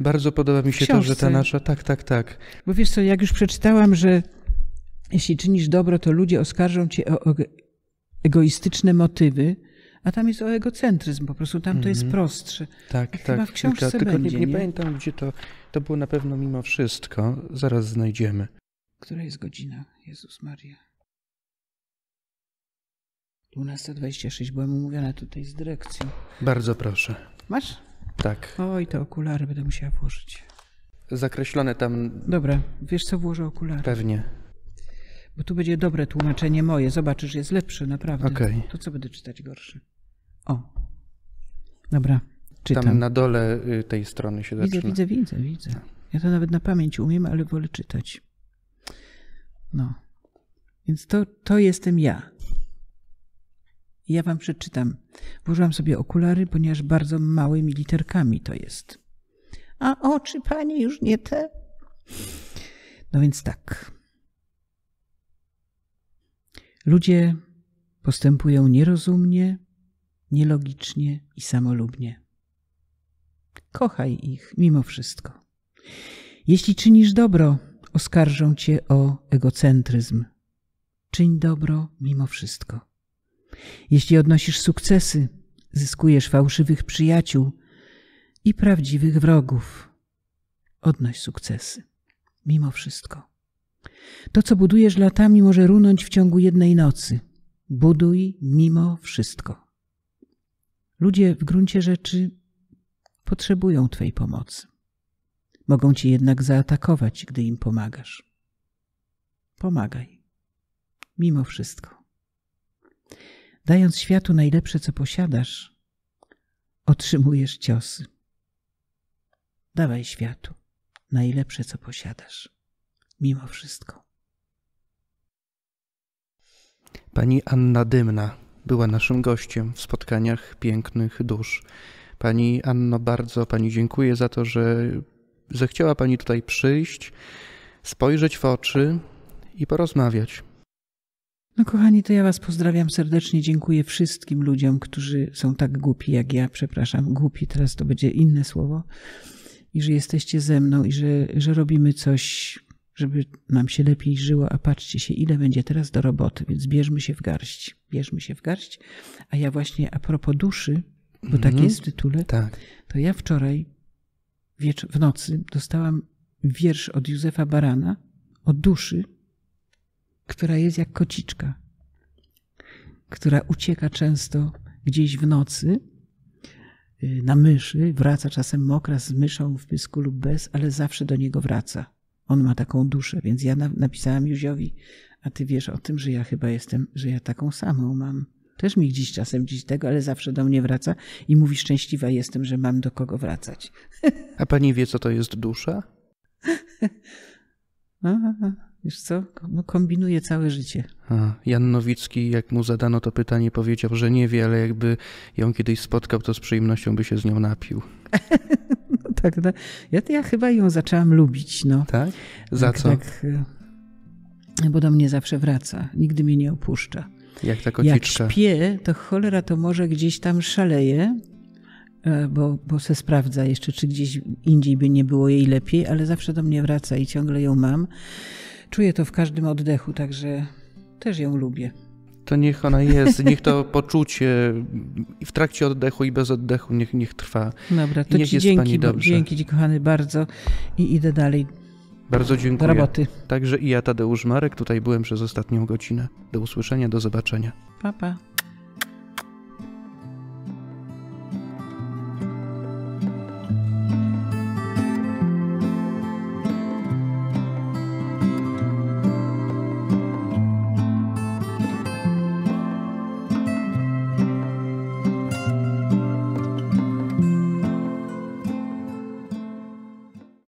Bardzo podoba mi się to, że ta nasza... Tak, tak, tak. Bo wiesz co, jak już przeczytałam, że jeśli czynisz dobro, to ludzie oskarżą cię o egoistyczne motywy, a tam jest o egocentryzm po prostu, tam mm -hmm. to jest mhm. prostsze. Tak, Chyba tak. W książce tylko, będzie, nie, nie, nie, pamiętam, gdzie to, to było na pewno mimo wszystko. Zaraz znajdziemy. Która jest godzina? Jezus Maria. 12.26, byłam umówiona tutaj z dyrekcją. Bardzo proszę. Masz? Tak. Oj, te okulary będę musiała włożyć. Zakreślone tam. Dobra, wiesz co, włożę okulary. Pewnie. Bo tu będzie dobre tłumaczenie moje. Zobaczysz, jest lepsze, naprawdę. Okay. To co będę czytać gorsze? O. Dobra, czytam. Tam na dole y, tej strony się zaczyna. Widzę, widzę, widzę, widzę. Ja to nawet na pamięć umiem, ale wolę czytać. No. Więc to, to jestem ja. Ja wam przeczytam. Włożyłam sobie okulary, ponieważ bardzo małymi literkami to jest. A oczy pani już nie te? No więc tak. Ludzie postępują nierozumnie, nielogicznie i samolubnie. Kochaj ich mimo wszystko. Jeśli czynisz dobro, oskarżą cię o egocentryzm. Czyń dobro mimo wszystko. Jeśli odnosisz sukcesy, zyskujesz fałszywych przyjaciół i prawdziwych wrogów. Odnoś sukcesy mimo wszystko. To, co budujesz latami, może runąć w ciągu jednej nocy. Buduj mimo wszystko. Ludzie w gruncie rzeczy potrzebują Twojej pomocy. Mogą Cię jednak zaatakować, gdy im pomagasz. Pomagaj. Mimo wszystko. Dając światu najlepsze, co posiadasz, otrzymujesz ciosy. Dawaj światu najlepsze, co posiadasz mimo wszystko. Pani Anna Dymna była naszym gościem w spotkaniach pięknych dusz. Pani Anno, bardzo Pani dziękuję za to, że zechciała Pani tutaj przyjść, spojrzeć w oczy i porozmawiać. No kochani, to ja Was pozdrawiam serdecznie. Dziękuję wszystkim ludziom, którzy są tak głupi jak ja. Przepraszam, głupi, teraz to będzie inne słowo. I że jesteście ze mną i że, że robimy coś żeby nam się lepiej żyło, a patrzcie się, ile będzie teraz do roboty, więc bierzmy się w garść. Bierzmy się w garść. A ja właśnie a propos duszy, bo mm tak mhm. jest w tytule, tak. to ja wczoraj wiecz- w nocy dostałam wiersz od Józefa Barana o duszy, która jest jak kociczka, która ucieka często gdzieś w nocy y, na myszy, wraca czasem mokra z myszą w pysku lub bez, ale zawsze do niego wraca on ma taką duszę, więc ja napisałam Józiowi, a ty wiesz o tym, że ja chyba jestem, że ja taką samą mam. Też mi dziś czasem dziś tego, ale zawsze do mnie wraca i mówi szczęśliwa jestem, że mam do kogo wracać. A pani wie, co to jest dusza? Aha, wiesz co, no kombinuje całe życie. A, Jan Nowicki, jak mu zadano to pytanie, powiedział, że nie wie, ale jakby ją kiedyś spotkał, to z przyjemnością by się z nią napił. tak tak. Ja, ja chyba ją zaczęłam lubić. No. Tak? Za tak, co? Tak, e, bo do mnie zawsze wraca. Nigdy mnie nie opuszcza. Jak ta kociczka. Jak śpię, to cholera to może gdzieś tam szaleje, bo, bo se sprawdza jeszcze, czy gdzieś indziej by nie było jej lepiej, ale zawsze do mnie wraca i ciągle ją mam. Czuję to w każdym oddechu, także też ją lubię. To niech ona jest, niech to poczucie w trakcie oddechu i bez oddechu niech, niech trwa. Dobra, to niech ci jest dzięki, pani dobrze. dzięki ci kochany bardzo i idę dalej. Bardzo dziękuję. Do roboty. Także i ja Tadeusz Marek, tutaj byłem przez ostatnią godzinę. Do usłyszenia, do zobaczenia. Pa, pa.